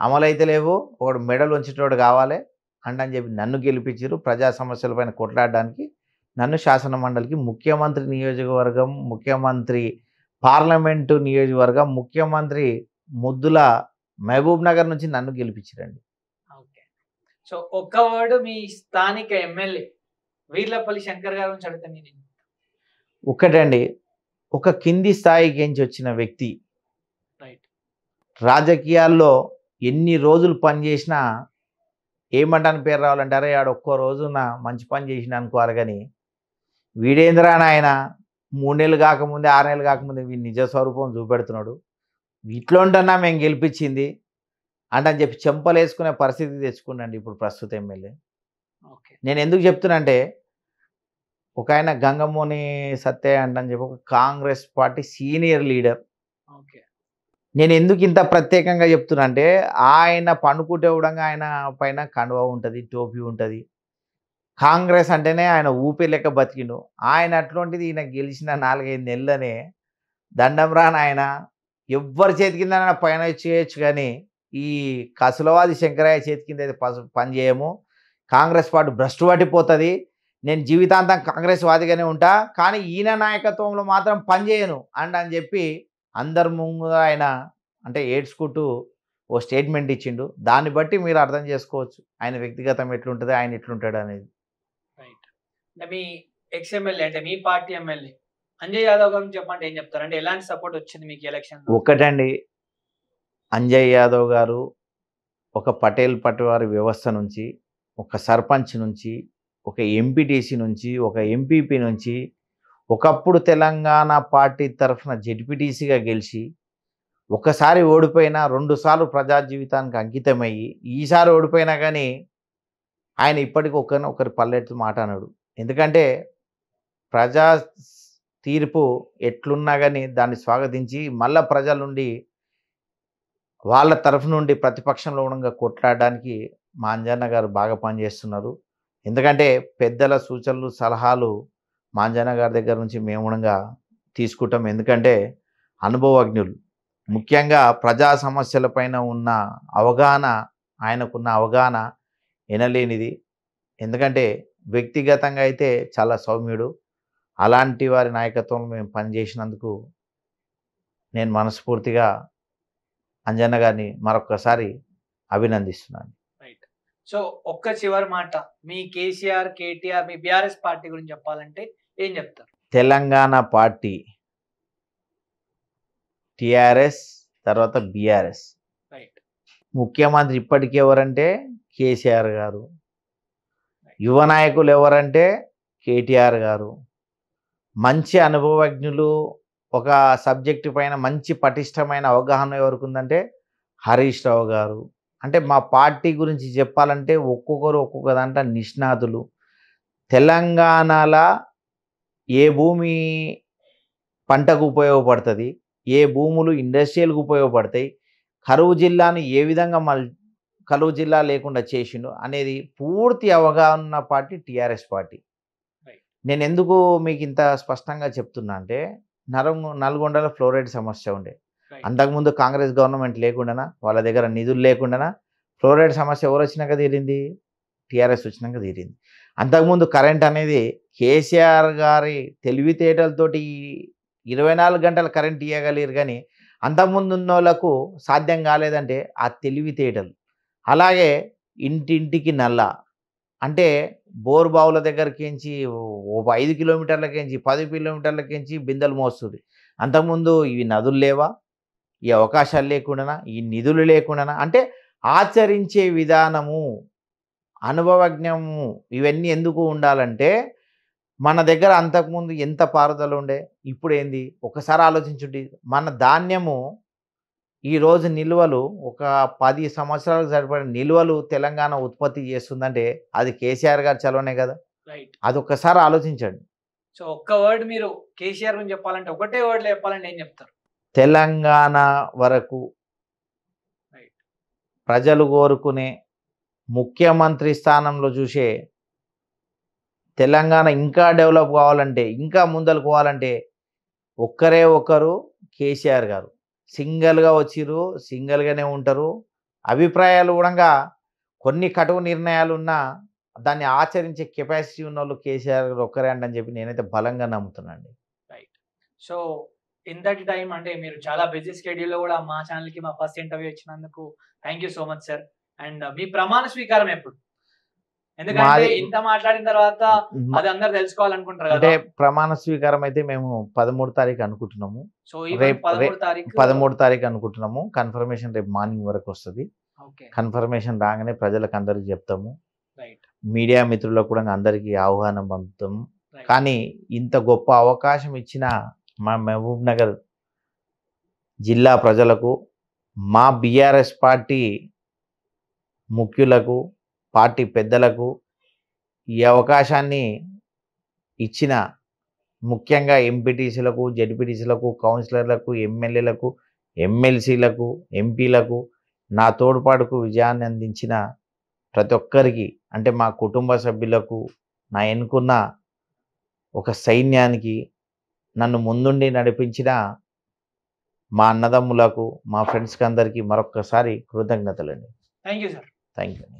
S2: అమలైతే లేవు ఒకడు మెడల్ ఉంచేటోడు కావాలి అండ్ అని చెప్పి నన్ను గెలిపించారు ప్రజా సమస్యలపైన కొట్లాడడానికి నన్ను శాసన మండలికి ముఖ్యమంత్రి నియోజకవర్గం ముఖ్యమంత్రి పార్లమెంటు నియోజకవర్గం ముఖ్యమంత్రి ముద్దుల మహబూబ్ నగర్ నుంచి నన్ను గెలిపించారండి
S1: సో ఒక్క వాడు మీ స్థానిక ఎమ్మెల్యే వీర్లపల్లి శంకర్ గారు
S2: ఒకటండి ఒక కింది స్థాయికి నుంచి వచ్చిన వ్యక్తి రాజకీయాల్లో ఎన్ని రోజులు పనిచేసినా ఏమంటాను పేరు రావాలంటే అరే ఆడు ఒక్కో రోజున మంచి పని చేసిన అనుకోవాలి కానీ వీడేంద్రా నాయన మూడు నెలలు కాకముందే ఆరు నెలలు కాకముందే వీడి నిజ స్వరూపం చూపెడుతున్నాడు ఉంటన్నా మేము గెలిపించింది అంటే అని చెప్పి చెంపలేసుకునే పరిస్థితి తెచ్చుకున్నాండి ఇప్పుడు ప్రస్తుత ఎమ్మెల్యే నేను ఎందుకు చెప్తున్నా అంటే ఒక ఆయన గంగమోని సత్య అంటని చెప్పి ఒక Congress party senior leader okay నేను ఎందుకు ఇంత ప్రత్యేకంగా చెప్తున్నా అంటే ఆయన పండుకుంటే ఇవ్వడంగా ఆయన పైన కండువ ఉంటుంది టోపీ ఉంటుంది కాంగ్రెస్ అంటేనే ఆయన ఊపిరి లెక్క బతికిండు ఆయన అటువంటిది ఈయన గెలిచిన నాలుగైదు నెలలనే దండం రాని ఆయన ఎవ్వరి చేతి కింద పైన చేయొచ్చు కానీ ఈ కసులవాది శంకరయ్య చేతి కింద పనిచేయము పని చేయము కాంగ్రెస్ పార్టీ భ్రష్టు పట్టిపోతుంది నేను జీవితాంతం కాంగ్రెస్ వాదిగానే ఉంటా కానీ ఈయన నాయకత్వంలో మాత్రం పనిచేయను అండ్ అని చెప్పి అందరి ముందు ఆయన అంటే ఏడ్చుకుంటూ ఓ స్టేట్మెంట్ ఇచ్చిండు దాన్ని బట్టి మీరు అర్థం చేసుకోవచ్చు ఆయన వ్యక్తిగతం ఎట్లుంటుంది ఆయన ఎట్లుంటాడు అనేది
S1: మీ అంటే మీ పార్టీ ఎమ్మెల్యే అంజయ్ యాదవ్ గారు చెప్పండి ఏం చెప్తారంటే ఎలాంటి సపోర్ట్ వచ్చింది మీకు ఎలక్షన్
S2: ఒకటండి అంజయ్ యాదవ్ గారు ఒక పటేల్ పటివారి వ్యవస్థ నుంచి ఒక సర్పంచ్ నుంచి ఒక ఎంపీటీసీ నుంచి ఒక ఎంపీపీ నుంచి ఒకప్పుడు తెలంగాణ పార్టీ తరఫున జెడ్పీటీసీగా గెలిచి ఒకసారి ఓడిపోయినా రెండుసార్లు ప్రజా జీవితానికి అంకితమయ్యి ఈసారి ఓడిపోయినా కానీ ఆయన ఇప్పటికి ఒకరిని ఒకరి పల్లెత్తు మాట అనడు ఎందుకంటే ప్రజా తీర్పు ఎట్లున్నా కానీ దాన్ని స్వాగతించి మళ్ళా ప్రజల నుండి వాళ్ళ తరఫు నుండి ప్రతిపక్షంలో ఉండగా కొట్లాడడానికి మా అంజన్న గారు బాగా పనిచేస్తున్నారు ఎందుకంటే పెద్దల సూచనలు సలహాలు మాంజాన గారి దగ్గర నుంచి మేము కూడా తీసుకుంటాం ఎందుకంటే అనుభవజ్ఞులు ముఖ్యంగా ప్రజా సమస్యలపైన ఉన్న అవగాహన ఆయనకున్న అవగాహన వినలేనిది ఎందుకంటే వ్యక్తిగతంగా అయితే చాలా సౌమ్యుడు అలాంటి వారి నాయకత్వంలో మేము పనిచేసినందుకు నేను మనస్ఫూర్తిగా అంజన్న గారిని మరొకసారి అభినందిస్తున్నాను
S1: సో ఒక్క చివరి మాట మీ కేసీఆర్ కేటీఆర్ మీ బీఆర్ఎస్ పార్టీ గురించి చెప్పాలంటే ఏం చెప్తారు
S2: తెలంగాణ పార్టీ టిఆర్ఎస్ తర్వాత బిఆర్ఎస్ ముఖ్యమంత్రి ఇప్పటికి ఎవరంటే కేసీఆర్ గారు యువ నాయకులు ఎవరంటే కేటీఆర్ గారు మంచి అనుభవజ్ఞులు ఒక సబ్జెక్టు పైన మంచి పటిష్టమైన అవగాహన ఎవరికి ఉందంటే హరీష్ రావు గారు అంటే మా పార్టీ గురించి చెప్పాలంటే ఒక్కొక్కరు ఒక్కొక్క దాంట్లో నిష్ణాతులు తెలంగాణలో ఏ భూమి పంటకు ఉపయోగపడుతుంది ఏ భూములు ఇండస్ట్రియల్కి ఉపయోగపడతాయి కరువు జిల్లాను ఏ విధంగా మల్ కరువు జిల్లా లేకుండా చేసిండు అనేది పూర్తి అవగాహన పార్టీ టీఆర్ఎస్ పార్టీ నేను ఎందుకు మీకు ఇంత స్పష్టంగా చెప్తున్నా అంటే నలుగు నల్గొండలో ఫ్లోరైడ్ సమస్య ఉండే అంతకుముందు కాంగ్రెస్ గవర్నమెంట్ లేకుండా వాళ్ళ దగ్గర నిధులు లేకుండానా ఫ్లోరైడ్ సమస్య ఎవరు వచ్చినాక తీరింది టీఆర్ఎస్ వచ్చినాక తీరింది అంతకుముందు కరెంట్ అనేది కేసీఆర్ గారి తెలివితేటలతోటి ఇరవై నాలుగు గంటల కరెంట్ ఇవ్వగలిగారు కానీ అంతకుముందు ఉన్న వాళ్ళకు సాధ్యం కాలేదంటే ఆ తెలివితేటలు అలాగే ఇంటింటికి నల్ల అంటే బోర్ బావుల దగ్గరకించి ఓ ఐదు కిలోమీటర్లకించి పది కిలోమీటర్లకించి బిందెలు మోస్తుంది అంతకుముందు ఇవి నదులు లేవా ఈ అవకాశాలు లేకుండా ఈ నిధులు లేకుండా అంటే ఆచరించే విధానము అనుభవజ్ఞము ఇవన్నీ ఎందుకు ఉండాలంటే మన దగ్గర అంతకుముందు ఎంత పారుదల ఉండే ఇప్పుడు ఏంది ఒకసారి ఆలోచించుండి మన ధాన్యము ఈరోజు నిల్వలు ఒక పది సంవత్సరాలకు సరిపడిన నిల్వలు తెలంగాణ ఉత్పత్తి చేస్తుందంటే అది కేసీఆర్ గారు చలవనే కదా అది ఒక్కసారి ఆలోచించండి
S1: సో ఒక్క వర్డ్ మీరు కేసీఆర్ గురించి చెప్పాలంటే ఒకటే వర్డ్లో చెప్పాలంటే ఏం చెప్తారు
S2: తెలంగాణ వరకు ప్రజలు కోరుకునే ముఖ్యమంత్రి స్థానంలో చూసే తెలంగాణ ఇంకా డెవలప్ కావాలంటే ఇంకా ముందలు పోవాలంటే ఒక్కరే ఒక్కరు కేసీఆర్ గారు సింగిల్గా వచ్చిరు సింగిల్గానే ఉంటారు అభిప్రాయాలు కూడా కొన్ని కటువు నిర్ణయాలు ఉన్నా దాన్ని ఆచరించే కెపాసిటీ ఉన్న వాళ్ళు కేసీఆర్ గారు ఒక్కరే అంటని చెప్పి నేనైతే బలంగా నమ్ముతున్నాండి
S1: రైట్ సో ఇంతటి టైం అంటే మీరు చాలా బిజీ స్కెడ్యూల్లో కూడా మా ఛానల్కి మా ఫస్ట్ ఇంటర్వ్యూ ఇచ్చినందుకు thank so much sir and మీ ప్రమాణ స్వీకారం ఎప్పుడు ఎందుకంటే ఇంత మాట్లాడిన తర్వాత అది అందరు తెలుసుకోవాలనుకుంటారు అంటే
S2: ప్రమాణ స్వీకారం అయితే మేము పదమూడు తారీఖు అనుకుంటున్నాము
S1: సో పదమూడు
S2: తారీఖు అనుకుంటున్నాము కన్ఫర్మేషన్ రేపు మార్నింగ్ వరకు వస్తుంది కన్ఫర్మేషన్ రాగానే ప్రజలకు అందరికి చెప్తాము మీడియా మిత్రులకు కూడా అందరికి ఆహ్వానం పంపుతాము కానీ ఇంత గొప్ప అవకాశం ఇచ్చిన మా మహబూబ్ నగర్ జిల్లా ప్రజలకు మా బీఆర్ఎస్ పార్టీ ముఖ్యులకు పార్టీ పెద్దలకు ఈ అవకాశాన్ని ఇచ్చిన ముఖ్యంగా ఎంపీటీసీలకు జడ్పీటీసీలకు కౌన్సిలర్లకు ఎమ్మెల్యేలకు ఎమ్మెల్సీలకు ఎంపీలకు నా తోడ్పాటుకు విజయాన్ని అందించిన ప్రతి ఒక్కరికి అంటే మా కుటుంబ సభ్యులకు నా ఎన్నుకున్న ఒక సైన్యానికి నన్ను ముందుండి నడిపించిన మా అన్నదమ్ములకు మా ఫ్రెండ్స్కి అందరికీ మరొక్కసారి కృతజ్ఞతలండి thank you sir Thank you.